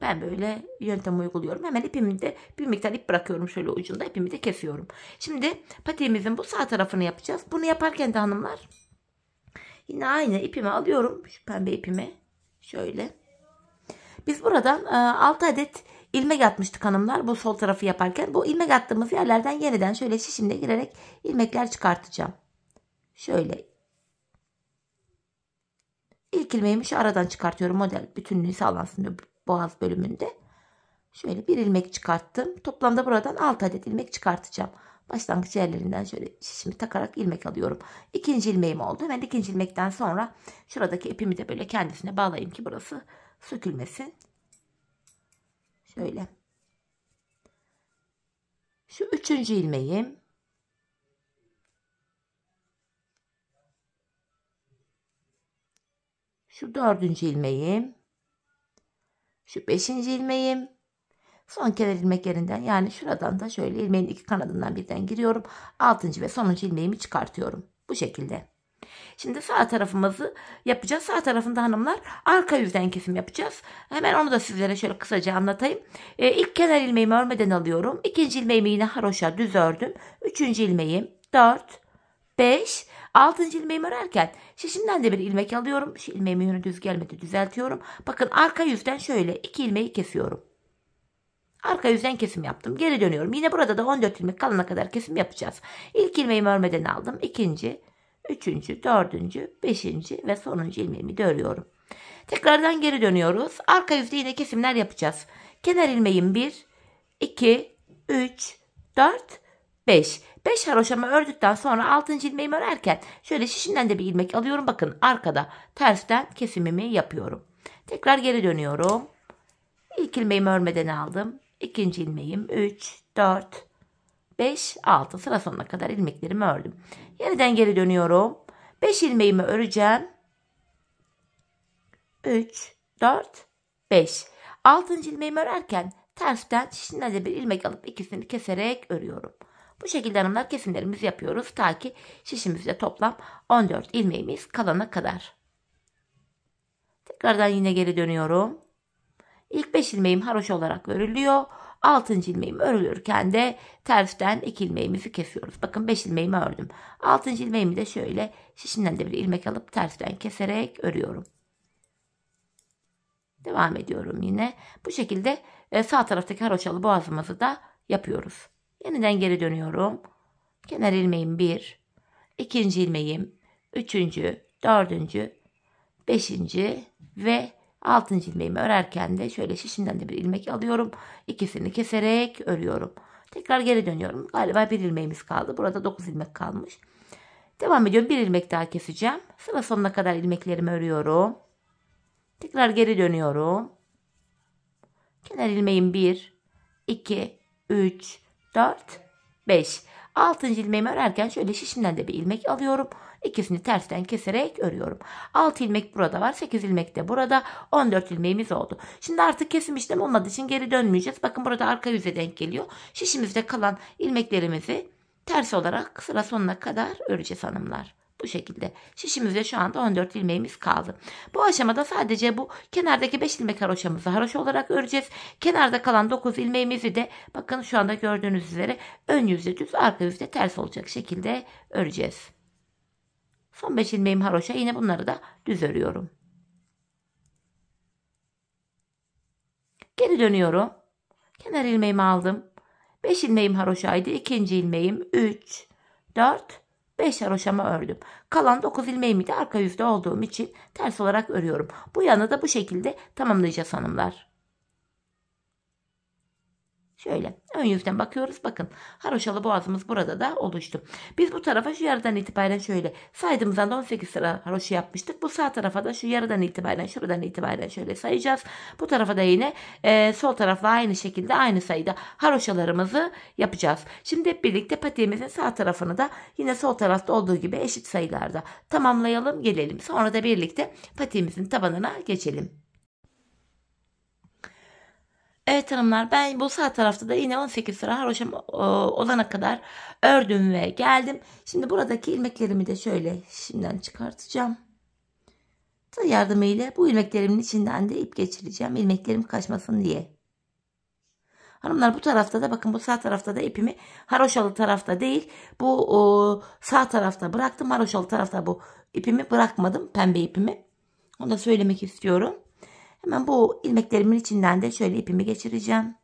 ben böyle yöntem uyguluyorum. Hemen ipimi de bir miktar ip bırakıyorum şöyle ucunda ipimi de kesiyorum. Şimdi patiğimizin bu sağ tarafını yapacağız. Bunu yaparken de hanımlar yine aynı ipimi alıyorum. Şu pembe ipimi Şöyle. Biz buradan e, 6 adet ilmek atmıştık hanımlar bu sol tarafı yaparken. Bu ilmek attığımız yerlerden yeniden şöyle şişimle girerek ilmekler çıkartacağım. Şöyle. İlk ilmeğimi şu aradan çıkartıyorum. Model bütünlüğü sağlansın boğaz bölümünde. Şöyle bir ilmek çıkarttım. Toplamda buradan 6 adet ilmek çıkartacağım başlangıç yerlerinden şöyle şişimi takarak ilmek alıyorum. İkinci ilmeğim oldu. Hemen ikinci ilmekten sonra şuradaki ipimi de böyle kendisine bağlayayım ki burası sökülmesin. Şöyle. Şu üçüncü ilmeğim. Şu dördüncü ilmeğim. Şu beşinci ilmeğim. Son kenar ilmek yerinden yani şuradan da şöyle ilmeğin iki kanadından birden giriyorum. Altıncı ve sonuncu ilmeğimi çıkartıyorum. Bu şekilde. Şimdi sağ tarafımızı yapacağız. Sağ tarafında hanımlar arka yüzden kesim yapacağız. Hemen onu da sizlere şöyle kısaca anlatayım. Ee, ilk kenar ilmeğimi örmeden alıyorum. İkinci ilmeğimi yine haroşa düz ördüm. Üçüncü ilmeğim 4, 5, 6. ilmeğimi örerken şişimden de bir ilmek alıyorum. Şu ilmeğimin yönü düz gelmedi düzeltiyorum. Bakın arka yüzden şöyle iki ilmeği kesiyorum. Arka yüzden kesim yaptım. Geri dönüyorum. Yine burada da 14 ilmek kalana kadar kesim yapacağız. İlk ilmeğimi örmeden aldım. İkinci, üçüncü, dördüncü, beşinci ve sonuncu ilmeğimi de örüyorum. Tekrardan geri dönüyoruz. Arka yüzde yine kesimler yapacağız. Kenar ilmeğim 1, 2, 3, 4, 5. 5 haroşamı ördükten sonra 6. ilmeğimi örerken şöyle şişinden de bir ilmek alıyorum. Bakın arkada tersten kesimimi yapıyorum. Tekrar geri dönüyorum. İlk ilmeğimi örmeden aldım. İkinci ilmeğim 3, 4, 5, 6 sıra sonuna kadar ilmeklerimi ördüm. Yeniden geri dönüyorum. 5 ilmeğimi öreceğim. 3, 4, 5. 6. ilmeğimi örerken tersten şişinden bir ilmek alıp ikisini keserek örüyorum. Bu şekilde hanımlar kesimlerimizi yapıyoruz ta ki şişimizde toplam 14 ilmeğimiz kalana kadar. Tekrardan yine geri dönüyorum. İlk 5 ilmeğim haroş olarak örülüyor. 6. ilmeğim örülürken de tersten 2 ilmeğimi kesiyoruz. Bakın 5 ilmeğimi ördüm. 6. ilmeğimi de şöyle şişimden de bir ilmek alıp tersten keserek örüyorum. Devam ediyorum yine. Bu şekilde e, sağ taraftaki haroşalı boğazımızı da yapıyoruz. Yeniden geri dönüyorum. Kenar ilmeğim 1, ikinci ilmeğim, üçüncü, dördüncü, beşinci ve Altın ilmeğimi örerken de şöyle şişinden de bir ilmek alıyorum. İkisini keserek örüyorum. Tekrar geri dönüyorum. Galiba bir ilmeğimiz kaldı. Burada dokuz ilmek kalmış. Devam ediyorum. Bir ilmek daha keseceğim. Sıra sonuna kadar ilmeklerimi örüyorum. Tekrar geri dönüyorum. Kenar ilmeğim 1, 2, 3, 4, 5. Altıncı ilmeğimi örerken şöyle şişimden de bir ilmek alıyorum ikisini tersten keserek örüyorum. 6 ilmek burada var. 8 ilmek de burada. 14 ilmeğimiz oldu. Şimdi artık kesim işlem olmadığı için geri dönmeyeceğiz. Bakın burada arka yüze denk geliyor. Şişimizde kalan ilmeklerimizi ters olarak sıra sonuna kadar öreceğiz hanımlar. Bu şekilde şişimizde şu anda 14 ilmeğimiz kaldı. Bu aşamada sadece bu kenardaki 5 ilmek haroşamızı haroşa olarak öreceğiz. Kenarda kalan 9 ilmeğimizi de bakın şu anda gördüğünüz üzere ön yüzde düz arka yüzde ters olacak şekilde öreceğiz. Son 5 ilmeğim haroşa. Yine bunları da düz örüyorum. Geri dönüyorum. Kenar ilmeğimi aldım. 5 ilmeğim haroşaydı. ikinci ilmeğim 3, 4, 5 haroşama ördüm. Kalan 9 ilmeğimi de arka yüzde olduğum için ters olarak örüyorum. Bu yanı da bu şekilde tamamlayacağız hanımlar. Şöyle ön yüzden bakıyoruz. Bakın haroşalı boğazımız burada da oluştu. Biz bu tarafa şu yarıdan itibaren şöyle saydığımız 18 sıra haroşa yapmıştık. Bu sağ tarafa da şu yarıdan itibaren şuradan itibaren şöyle sayacağız. Bu tarafa da yine e, sol tarafla aynı şekilde aynı sayıda haroşalarımızı yapacağız. Şimdi hep birlikte patiğimizin sağ tarafını da yine sol tarafta olduğu gibi eşit sayılarda tamamlayalım gelelim. Sonra da birlikte patiğimizin tabanına geçelim. Evet hanımlar ben bu sağ tarafta da yine 18 sıra haroşam olana kadar ördüm ve geldim. Şimdi buradaki ilmeklerimi de şöyle şimdiden çıkartacağım. Tığ yardımıyla bu ilmeklerimin içinden de ip geçireceğim. İlmeklerim kaçmasın diye. Hanımlar bu tarafta da bakın bu sağ tarafta da ipimi haroşalı tarafta değil bu o, sağ tarafta bıraktım. Haroşalı tarafta bu ipimi bırakmadım pembe ipimi. Onu da söylemek istiyorum. Hemen bu ilmeklerimin içinden de şöyle ipimi geçireceğim.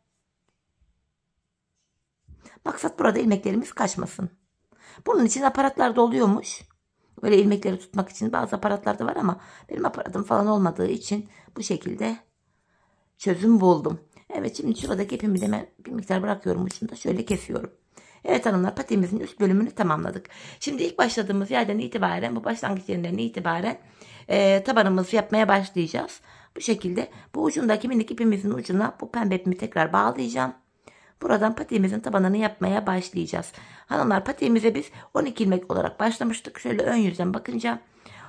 Maksat burada ilmeklerimiz kaçmasın. Bunun için aparatlar doluyormuş. Böyle ilmekleri tutmak için bazı aparatlar da var ama benim aparatım falan olmadığı için bu şekilde çözüm buldum. Evet şimdi şuradaki ipimi de hemen bir miktar bırakıyorum ucunda şöyle kesiyorum. Evet hanımlar patiğimizin üst bölümünü tamamladık. Şimdi ilk başladığımız yerden itibaren bu başlangıç yerinden itibaren e, tabanımızı yapmaya başlayacağız. Bu şekilde bu ucundaki minik ipimizin ucuna bu pembe ipimi tekrar bağlayacağım. Buradan patiğimizin tabanını yapmaya başlayacağız. Hanımlar patiğimize biz 12 ilmek olarak başlamıştık. Şöyle ön yüzden bakınca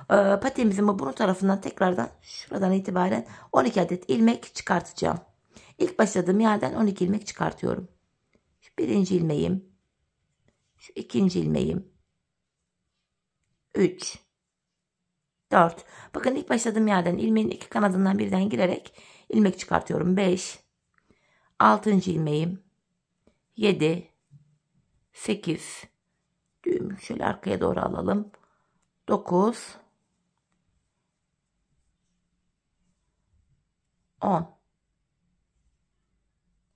e, patiğimizin bu burun tarafından tekrardan şuradan itibaren 12 adet ilmek çıkartacağım. İlk başladığım yerden 12 ilmek çıkartıyorum. Şu birinci ilmeğim. Şu ikinci ilmeğim. 3 4. Bakın ilk başladığım yerden ilmeğin iki kanadından birden girerek ilmek çıkartıyorum. 5. 6. ilmeğim. 7. 8. Düğüm şöyle arkaya doğru alalım. 9. 10.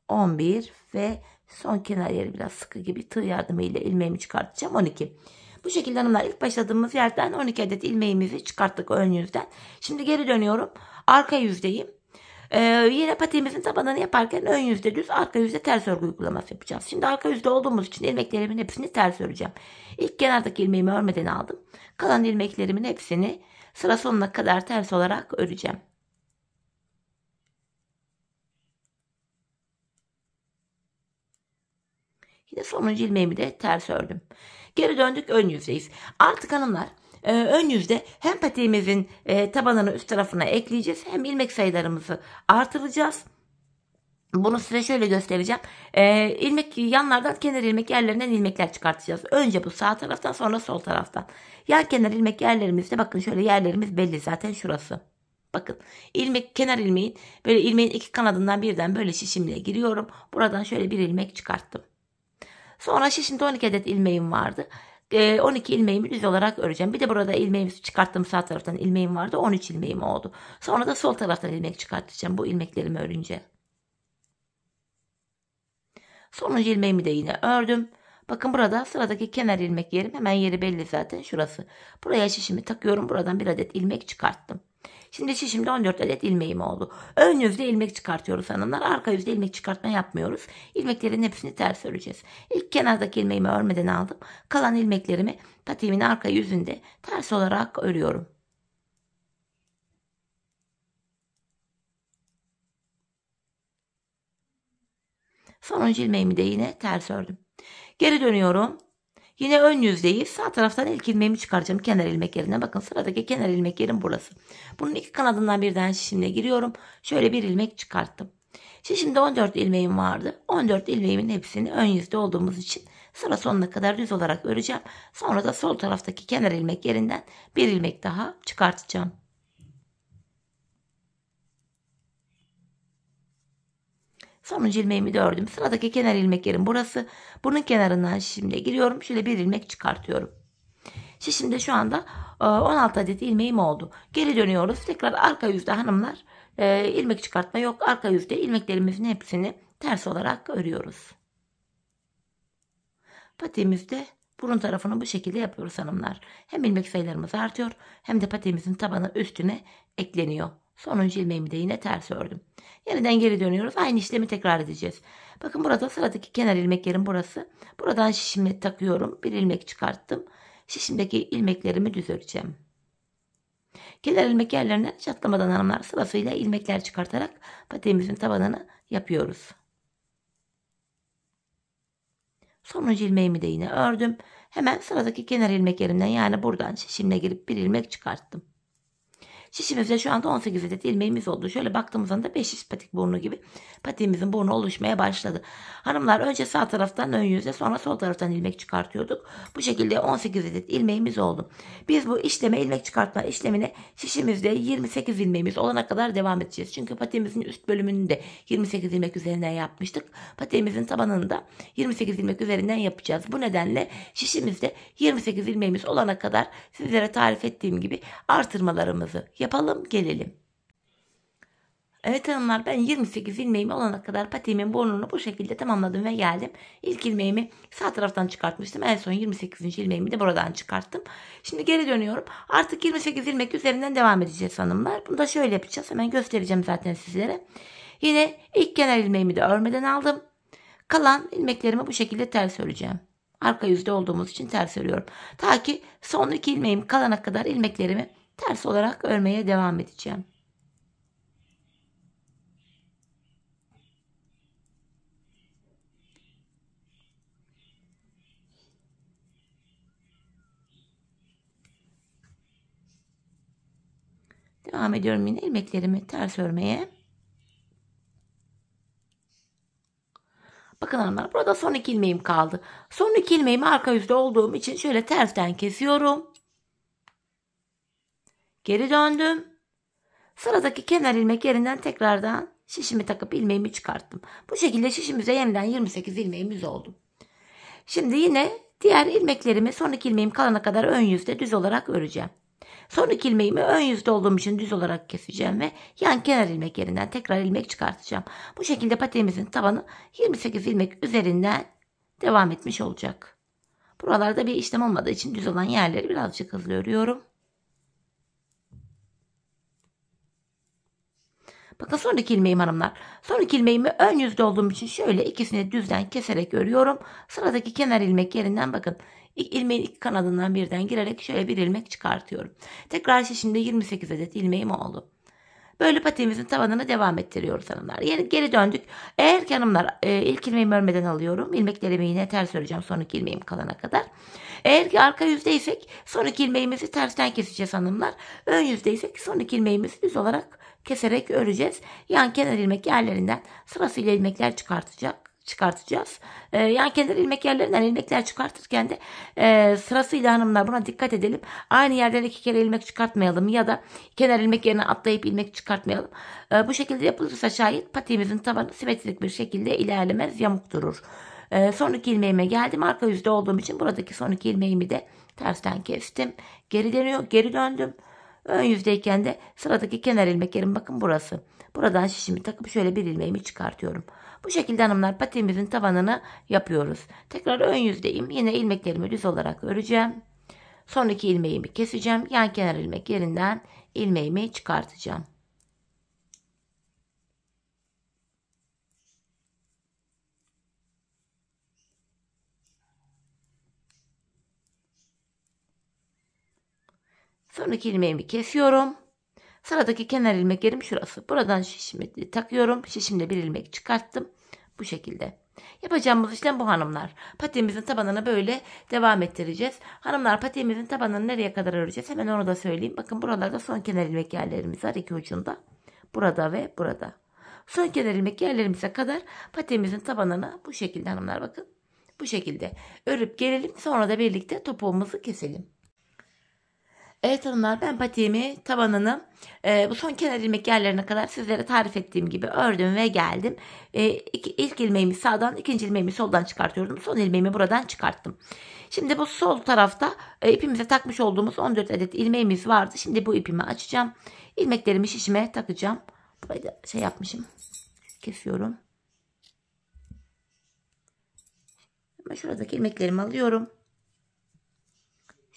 11 ve son kenar yeri biraz sıkı gibi tığ yardımıyla ilmeğimi çıkartacağım. 12. Bu şekilde hanımlar ilk başladığımız yerden 12 adet ilmeğimizi çıkarttık ön yüzden. Şimdi geri dönüyorum. Arka yüzdeyim. Ee, yine patiğimizin tabanını yaparken ön yüzde düz arka yüzde ters örgü uygulaması yapacağız. Şimdi arka yüzde olduğumuz için ilmeklerimin hepsini ters öreceğim. İlk kenardaki ilmeğimi örmeden aldım. Kalan ilmeklerimin hepsini sıra sonuna kadar ters olarak öreceğim. Yine sonuncu ilmeğimi de ters ördüm. Geri döndük ön yüzdeyiz. Artık hanımlar e, ön yüzde hem patiğimizin e, tabanını üst tarafına ekleyeceğiz hem ilmek sayılarımızı artıracağız. Bunu size şöyle göstereceğim. Ee, ilmek yanlardan kenar ilmek yerlerinden ilmekler çıkartacağız. Önce bu sağ taraftan sonra sol taraftan. Yan kenar ilmek yerlerimizde bakın şöyle yerlerimiz belli zaten şurası. Bakın ilmek kenar ilmeğin böyle ilmeğin iki kanadından birden böyle şişimle giriyorum. Buradan şöyle bir ilmek çıkarttım. Sonra şişinde 12 adet ilmeğim vardı. 12 ee, ilmeğimi düz olarak öreceğim. Bir de burada ilmeğimi çıkarttığım sağ taraftan ilmeğim vardı. 13 ilmeğim oldu. Sonra da sol taraftan ilmek çıkartacağım bu ilmeklerimi örünce. Sonuncu ilmeğimi de yine ördüm. Bakın burada sıradaki kenar ilmek yerim. Hemen yeri belli zaten şurası. Buraya şişimi takıyorum. Buradan bir adet ilmek çıkarttım. Şimdi şişimde 14 adet ilmeğim oldu. Ön yüzde ilmek çıkartıyoruz hanımlar. Arka yüzde ilmek çıkartma yapmıyoruz. İlmeklerin hepsini ters öreceğiz. İlk kenardaki ilmeğimi örmeden aldım. Kalan ilmeklerimi patiğimin arka yüzünde ters olarak örüyorum. Sonuncu ilmeğimi de yine ters ördüm. Geri dönüyorum. Yine ön yüzdeyi sağ taraftan ilk ilmeğimi çıkaracağım. Kenar ilmek yerine bakın sıradaki kenar ilmek yerim burası. Bunun iki kanadından birden şişimle giriyorum. Şöyle bir ilmek çıkarttım. Şişimde 14 ilmeğim vardı. 14 ilmeğimin hepsini ön yüzde olduğumuz için sıra sonuna kadar düz olarak öreceğim. Sonra da sol taraftaki kenar ilmek yerinden bir ilmek daha çıkartacağım. Sonuncu ilmeğimi de ördüm. Sıradaki kenar ilmek yerim burası. Bunun kenarından şimdi giriyorum. Şöyle bir ilmek çıkartıyorum. Şimdi şu anda 16 e, adet ilmeğim oldu. Geri dönüyoruz. Tekrar arka yüzde hanımlar e, ilmek çıkartma yok. Arka yüzde ilmeklerimizin hepsini ters olarak örüyoruz. Patiğimizde burun tarafını bu şekilde yapıyoruz hanımlar. Hem ilmek sayılarımız artıyor hem de patiğimizin tabanı üstüne ekleniyor. Sonuncu ilmeğimi de yine ters ördüm. Yeniden geri dönüyoruz. Aynı işlemi tekrar edeceğiz. Bakın burada sıradaki kenar ilmek yerim burası. Buradan şişimi takıyorum. Bir ilmek çıkarttım. Şişimdeki ilmeklerimi düz öreceğim. Kenar ilmek yerlerinden çatlamadan hanımlar sırasıyla ilmekler çıkartarak patiğimizin tabanını yapıyoruz. Sonuncu ilmeğimi de yine ördüm. Hemen sıradaki kenar ilmek yerimden yani buradan şişimle girip bir ilmek çıkarttım. Şişimizde şu anda 18 adet ilmeğimiz oldu. Şöyle baktığımızda da 5 şiş patik burnu gibi patiğimizin burnu oluşmaya başladı. Hanımlar önce sağ taraftan ön yüze sonra sol taraftan ilmek çıkartıyorduk. Bu şekilde 18 adet ilmeğimiz oldu. Biz bu işleme ilmek çıkartma işlemini şişimizde 28 ilmeğimiz olana kadar devam edeceğiz. Çünkü patiğimizin üst bölümünü de 28 ilmek üzerinden yapmıştık. Patiğimizin tabanını da 28 ilmek üzerinden yapacağız. Bu nedenle şişimizde 28 ilmeğimiz olana kadar sizlere tarif ettiğim gibi artırmalarımızı Yapalım gelelim. Evet hanımlar ben 28 ilmeğimi olana kadar patiğimin burnunu bu şekilde tamamladım ve geldim. İlk ilmeğimi sağ taraftan çıkartmıştım. En son 28. ilmeğimi de buradan çıkarttım. Şimdi geri dönüyorum. Artık 28 ilmek üzerinden devam edeceğiz hanımlar. Bunu da şöyle yapacağız. Hemen göstereceğim zaten sizlere. Yine ilk genel ilmeğimi de örmeden aldım. Kalan ilmeklerimi bu şekilde ters öreceğim. Arka yüzde olduğumuz için ters örüyorum. Ta ki son iki ilmeğim kalana kadar ilmeklerimi ters olarak örmeye devam edeceğim. Devam ediyorum yine ilmeklerimi ters örmeye. Bakın hanımlar burada son iki ilmeğim kaldı. Son iki ilmeğimi arka yüzde olduğum için şöyle tersten kesiyorum. Geri döndüm. Sıradaki kenar ilmek yerinden tekrardan şişimi takıp ilmeğimi çıkarttım. Bu şekilde şişimize yeniden 28 ilmeğimiz oldu. Şimdi yine diğer ilmeklerimi sonraki ilmeğim kalana kadar ön yüzde düz olarak öreceğim. Sonraki ilmeğimi ön yüzde olduğum için düz olarak keseceğim ve yan kenar ilmek yerinden tekrar ilmek çıkartacağım. Bu şekilde patiğimizin tabanı 28 ilmek üzerinden devam etmiş olacak. Buralarda bir işlem olmadığı için düz olan yerleri birazcık hızlı örüyorum. Bakın sonraki ilmeğim hanımlar. Sonraki ilmeğimi ön yüzde olduğum için şöyle ikisini düzden keserek örüyorum. Sıradaki kenar ilmek yerinden bakın ilmeğin iki kanadından birden girerek şöyle bir ilmek çıkartıyorum. Tekrar şimdi 28 adet ilmeğim oldu. Böyle patiğimizin tavanına devam ettiriyoruz hanımlar. Yani geri döndük. Eğer ki hanımlar e, ilk ilmeğimi örmeden alıyorum. İlmeklerimi yine ters öreceğim sonraki ilmeğim kalana kadar. Eğer ki arka yüzdeysek sonraki ilmeğimizi tersten keseceğiz hanımlar. Ön yüzdeysek sonraki ilmeğimizi düz olarak keserek öreceğiz. Yan kenar ilmek yerlerinden sırasıyla ilmekler çıkartacak çıkartacağız. Ee, yan kenar ilmek yerlerinden ilmekler çıkartırken de e, sırasıyla hanımlar buna dikkat edelim. Aynı yerden iki kere ilmek çıkartmayalım ya da kenar ilmek yerine atlayıp ilmek çıkartmayalım. Ee, bu şekilde yapılırsa şayet patiğimizin tabanı simetrik bir şekilde ilerlemez yamuk durur. Ee, son iki ilmeğime geldim. Arka yüzde olduğum için buradaki son iki ilmeğimi de tersten kestim. Geri dönüyor, geri döndüm. Ön yüzdeyken de sıradaki kenar ilmek yerim bakın burası. Buradan şişimi takıp şöyle bir ilmeğimi çıkartıyorum. Bu şekilde hanımlar patiğimizin tavanını yapıyoruz. Tekrar ön yüzdeyim. Yine ilmeklerimi düz olarak öreceğim. sonraki ilmeğimi keseceğim. Yan kenar ilmek yerinden ilmeğimi çıkartacağım. Sonraki ilmeğimi kesiyorum. Sıradaki kenar ilmek yerim şurası. Buradan şişimi takıyorum. Şişimde bir ilmek çıkarttım. Bu şekilde. Yapacağımız işlem bu hanımlar. Patiğimizin tabanını böyle devam ettireceğiz. Hanımlar patiğimizin tabanını nereye kadar öreceğiz? Hemen onu da söyleyeyim. Bakın buralarda son kenar ilmek yerlerimiz var. iki ucunda. Burada ve burada. Son kenar ilmek yerlerimize kadar patiğimizin tabanını bu şekilde hanımlar bakın. Bu şekilde örüp gelelim. Sonra da birlikte topuğumuzu keselim. Evet hanımlar ben patiğimi tabanını e, bu son kenar ilmek yerlerine kadar sizlere tarif ettiğim gibi ördüm ve geldim. E, iki, ilk ilmeğimi sağdan ikinci ilmeğimi soldan çıkartıyorum Son ilmeğimi buradan çıkarttım. Şimdi bu sol tarafta e, ipimize takmış olduğumuz 14 adet ilmeğimiz vardı. Şimdi bu ipimi açacağım. İlmeklerimi şişime takacağım. Burayı şey yapmışım. Kesiyorum. Ama şuradaki ilmeklerimi alıyorum.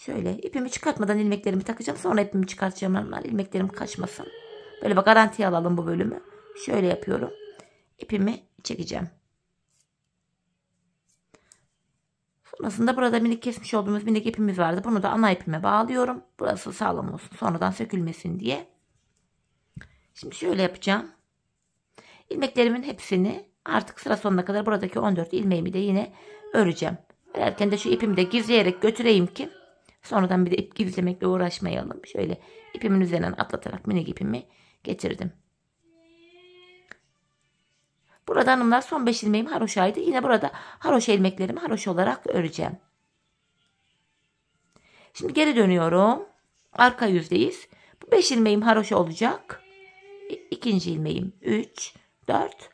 Şöyle ipimi çıkartmadan ilmeklerimi takacağım. Sonra ipimi çıkartacağım hemen. İlmeklerim kaçmasın. Böyle bak garanti alalım bu bölümü. Şöyle yapıyorum. İpimi çekeceğim. Sonrasında burada minik kesmiş olduğumuz minik ipimiz vardı. Bunu da ana ipime bağlıyorum. Burası sağlam olsun. Sonradan sökülmesin diye. Şimdi şöyle yapacağım. İlmeklerimin hepsini artık sıra sonuna kadar buradaki 14 ilmeğimi de yine öreceğim. Örerken de şu ipimi de gizleyerek götüreyim ki Sonradan bir de ip gizlemekle uğraşmayalım. Şöyle ipimin üzerinden atlatarak minik ipimi geçirdim. Burada hanımlar son 5 ilmeğim haroşaydı. Yine burada haroş ilmeklerimi haroş olarak öreceğim. Şimdi geri dönüyorum. Arka yüzdeyiz. Bu 5 ilmeğim haroş olacak. İkinci ilmeğim 3, 4,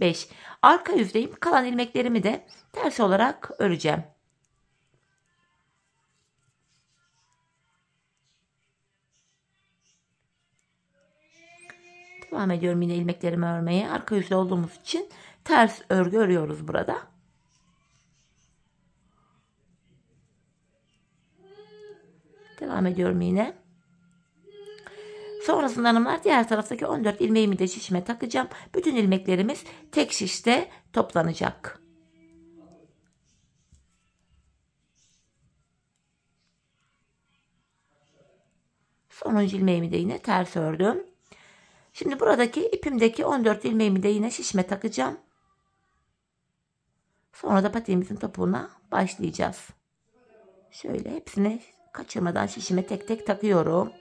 5. Arka yüzdeyim. Kalan ilmeklerimi de ters olarak öreceğim. Devam ediyorum yine ilmeklerimi örmeye. Arka yüzde olduğumuz için ters örgü örüyoruz burada. Devam ediyorum yine. Sonrasında hanımlar diğer taraftaki 14 ilmeğimi de şişime takacağım. Bütün ilmeklerimiz tek şişte toplanacak. Sonuncu ilmeğimi de yine ters ördüm. Şimdi buradaki ipimdeki 14 ilmeğimi de yine şişme takacağım. Sonra da patiğimizin topuğuna başlayacağız. Şöyle hepsini kaçırmadan şişime tek tek takıyorum.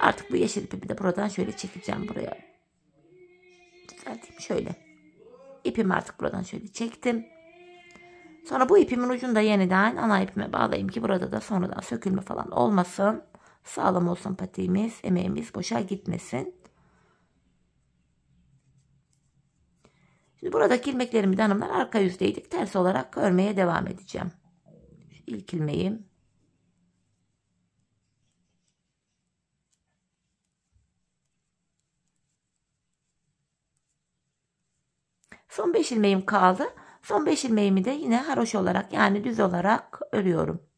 Artık bu yeşil ipimi de buradan şöyle çekeceğim buraya. Düzelteyim şöyle. İpimi artık buradan şöyle çektim. Sonra bu ipimin ucunu da yeniden ana ipime bağlayayım ki burada da sonradan sökülme falan olmasın. Sağlam olsun patiğimiz, emeğimiz boşa gitmesin. Şimdi buradaki ilmeklerimi de hanımlar arka yüzdeydik. Ters olarak örmeye devam edeceğim. Şu ilk ilmeğim. Son 5 ilmeğim kaldı. Son 5 ilmeğimi de yine haroş olarak yani düz olarak örüyorum.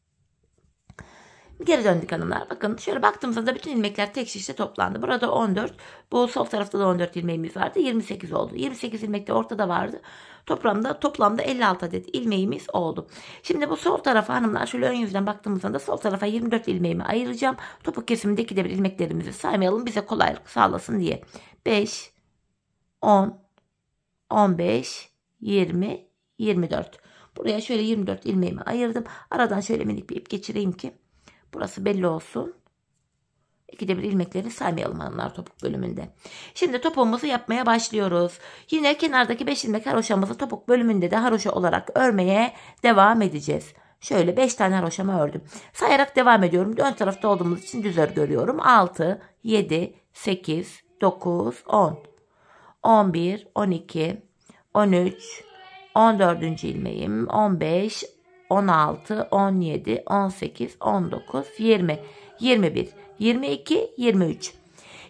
Geri döndük hanımlar. Bakın şöyle baktığımızda bütün ilmekler tek şişte toplandı. Burada 14. Bu sol tarafta da 14 ilmeğimiz vardı. 28 oldu. 28 ilmek de ortada vardı. Toplamda toplamda 56 adet ilmeğimiz oldu. Şimdi bu sol tarafa hanımlar şöyle ön yüzden baktığımızda da sol tarafa 24 ilmeğimi ayıracağım. Topuk kesimindeki de bir ilmeklerimizi saymayalım. Bize kolaylık sağlasın diye. 5 10 15 20 24. Buraya şöyle 24 ilmeğimi ayırdım. Aradan şöyle minik bir ip geçireyim ki Burası belli olsun. İkide bir ilmekleri saymayalım hanımlar topuk bölümünde. Şimdi topuğumuzu yapmaya başlıyoruz. Yine kenardaki 5 ilmek haroşamızı topuk bölümünde de haroşa olarak örmeye devam edeceğiz. Şöyle 5 tane haroşama ördüm. Sayarak devam ediyorum. Ön tarafta olduğumuz için düz örgü 6, 7, 8, 9, 10, 11, 12, 13, 14. ilmeğim, 15, 16, 17, 18, 19, 20, 21, 22, 23.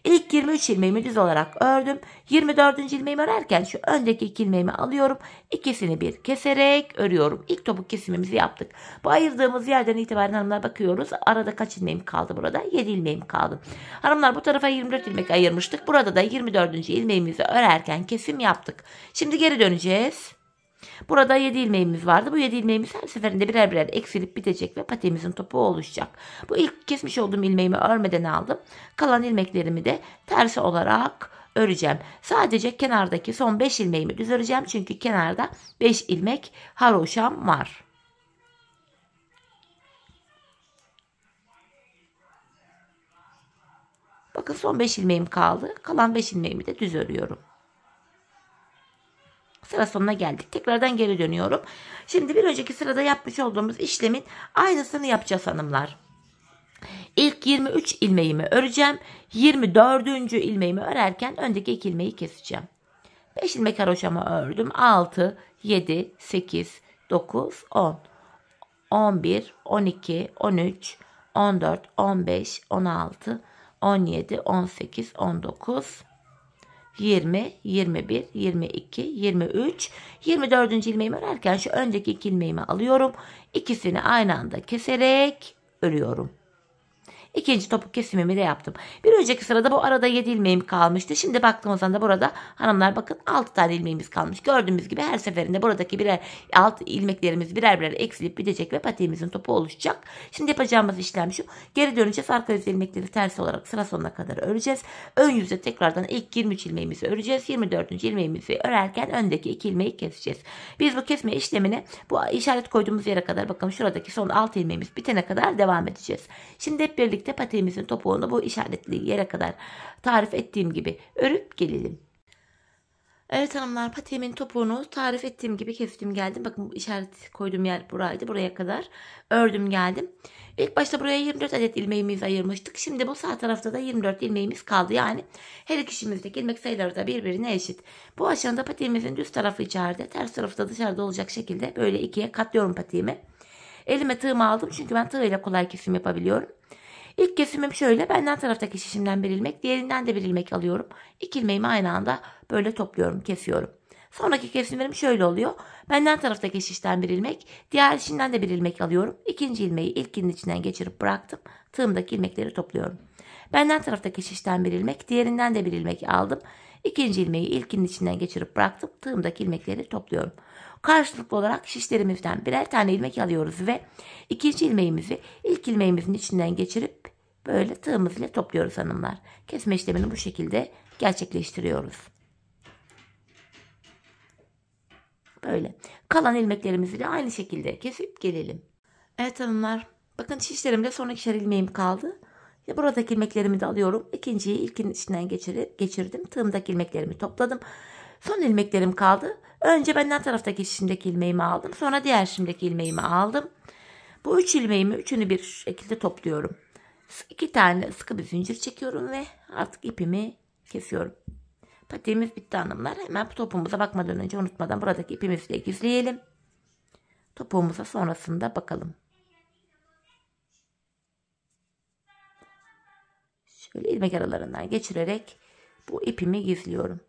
İlk 23 ilmeğimi düz olarak ördüm. 24. ilmeğimi örerken şu öndeki iki ilmeğimi alıyorum. İkisini bir keserek örüyorum. İlk topuk kesimimizi yaptık. Bu ayırdığımız yerden itibaren hanımlar bakıyoruz. Arada kaç ilmeğim kaldı burada? 7 ilmeğim kaldı. Hanımlar bu tarafa 24 ilmek ayırmıştık. Burada da 24. ilmeğimizi örerken kesim yaptık. Şimdi geri döneceğiz. Burada 7 ilmeğimiz vardı. Bu 7 ilmeğimiz her seferinde birer birer eksilip bitecek ve patiğimizin topu oluşacak. Bu ilk kesmiş olduğum ilmeğimi örmeden aldım. Kalan ilmeklerimi de ters olarak öreceğim. Sadece kenardaki son 5 ilmeğimi düz öreceğim. Çünkü kenarda 5 ilmek haroşam var. Bakın son 5 ilmeğim kaldı. Kalan 5 ilmeğimi de düz örüyorum. Sıra sonuna geldik. Tekrardan geri dönüyorum. Şimdi bir önceki sırada yapmış olduğumuz işlemin aynısını yapacağız hanımlar. İlk 23 ilmeğimi öreceğim. 24. ilmeğimi örerken öndeki 2 ilmeği keseceğim. 5 ilmek haroşama ördüm. 6, 7, 8, 9, 10, 11, 12, 13, 14, 15, 16, 17, 18, 19, 20, 21, 22, 23, 24. ilmeğimi örerken şu öndeki iki ilmeğimi alıyorum. İkisini aynı anda keserek örüyorum. İkinci topuk kesimimi de yaptım. Bir önceki sırada bu arada 7 ilmeğim kalmıştı. Şimdi baktığımız anda burada hanımlar bakın 6 tane ilmeğimiz kalmış. Gördüğümüz gibi her seferinde buradaki birer alt ilmeklerimiz birer birer eksilip bitecek ve patiğimizin topu oluşacak. Şimdi yapacağımız işlem şu. Geri döneceğiz. Arka yüz ilmekleri ters olarak sıra sonuna kadar öreceğiz. Ön yüzde tekrardan ilk 23 ilmeğimizi öreceğiz. 24. ilmeğimizi örerken öndeki 2 ilmeği keseceğiz. Biz bu kesme işlemini bu işaret koyduğumuz yere kadar bakın şuradaki son 6 ilmeğimiz bitene kadar devam edeceğiz. Şimdi hep birlikte birlikte patiğimizin topuğunu bu işaretli yere kadar tarif ettiğim gibi örüp gelelim. Evet hanımlar patiğimin topuğunu tarif ettiğim gibi kestim geldim. Bakın işaret koyduğum yer buraydı. Buraya kadar ördüm geldim. İlk başta buraya 24 adet ilmeğimizi ayırmıştık. Şimdi bu sağ tarafta da 24 ilmeğimiz kaldı. Yani her iki işimizdeki ilmek sayıları da birbirine eşit. Bu aşağıda patiğimizin düz tarafı içeride, ters tarafı da dışarıda olacak şekilde böyle ikiye katlıyorum patiğimi. Elime tığımı aldım çünkü ben tığ ile kolay kesim yapabiliyorum. İlk kesimim şöyle benden taraftaki şişimden bir ilmek diğerinden de bir ilmek alıyorum. İki ilmeğimi aynı anda böyle topluyorum kesiyorum. Sonraki kesimlerim şöyle oluyor. Benden taraftaki şişten bir ilmek, diğer şişinden de bir ilmek alıyorum. İkinci ilmeği ilkinin içinden geçirip bıraktım. Tığımdaki ilmekleri topluyorum. Benden taraftaki şişten bir ilmek, diğerinden de bir ilmek aldım. İkinci ilmeği ilkinin içinden geçirip bıraktım. Tığımdaki ilmekleri topluyorum. Karşılıklı olarak şişlerimizden birer tane ilmek alıyoruz ve ikinci ilmeğimizi ilk ilmeğimizin içinden geçirip böyle tığımız ile topluyoruz hanımlar. Kesme işlemini bu şekilde gerçekleştiriyoruz. Böyle. Kalan ilmeklerimizi de aynı şekilde kesip gelelim. Evet hanımlar. Bakın şişlerimde son ikişer ilmeğim kaldı. Ya buradaki ilmeklerimi de alıyorum. İkinciyi ilkin içinden geçirip, geçirdim. Tığımdaki ilmeklerimi topladım. Son ilmeklerim kaldı. Önce benden taraftaki şimdiki ilmeğimi aldım. Sonra diğer şimdiki ilmeğimi aldım. Bu üç ilmeğimi üçünü bir şekilde topluyorum. İki tane sıkı bir zincir çekiyorum ve artık ipimi kesiyorum. Patiğimiz bitti hanımlar. Hemen topumuza bakmadan önce unutmadan buradaki ipimizi de gizleyelim. Topuğumuza sonrasında bakalım. Şöyle ilmek aralarından geçirerek bu ipimi gizliyorum.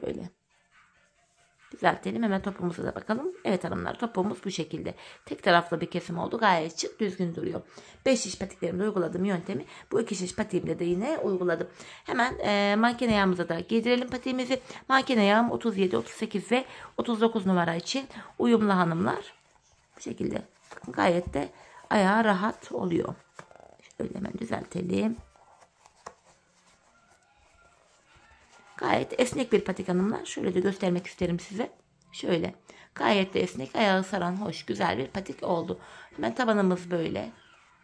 Şöyle. Düzeltelim hemen topuğumuza da bakalım. Evet hanımlar topuğumuz bu şekilde. Tek taraflı bir kesim oldu. Gayet şık düzgün duruyor. 5 şiş patiklerimde uyguladığım yöntemi bu iki şiş patiğimde de yine uyguladım. Hemen e, mankene yağımıza da giydirelim patiğimizi. Mankene yağım 37, 38 ve 39 numara için uyumlu hanımlar. Bu şekilde gayet de ayağı rahat oluyor. Şöyle hemen düzeltelim. Gayet esnek bir patik patikanımla şöyle de göstermek isterim size. Şöyle gayet de esnek ayağı saran hoş güzel bir patik oldu. Hemen tabanımız böyle.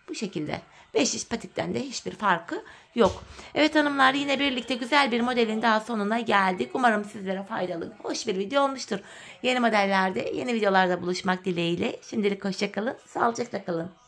Bu şekilde. 5 iş patikten de hiçbir farkı yok. Evet hanımlar yine birlikte güzel bir modelin daha sonuna geldik. Umarım sizlere faydalı, hoş bir video olmuştur. Yeni modellerde, yeni videolarda buluşmak dileğiyle. Şimdilik hoşçakalın, sağlıcakla kalın.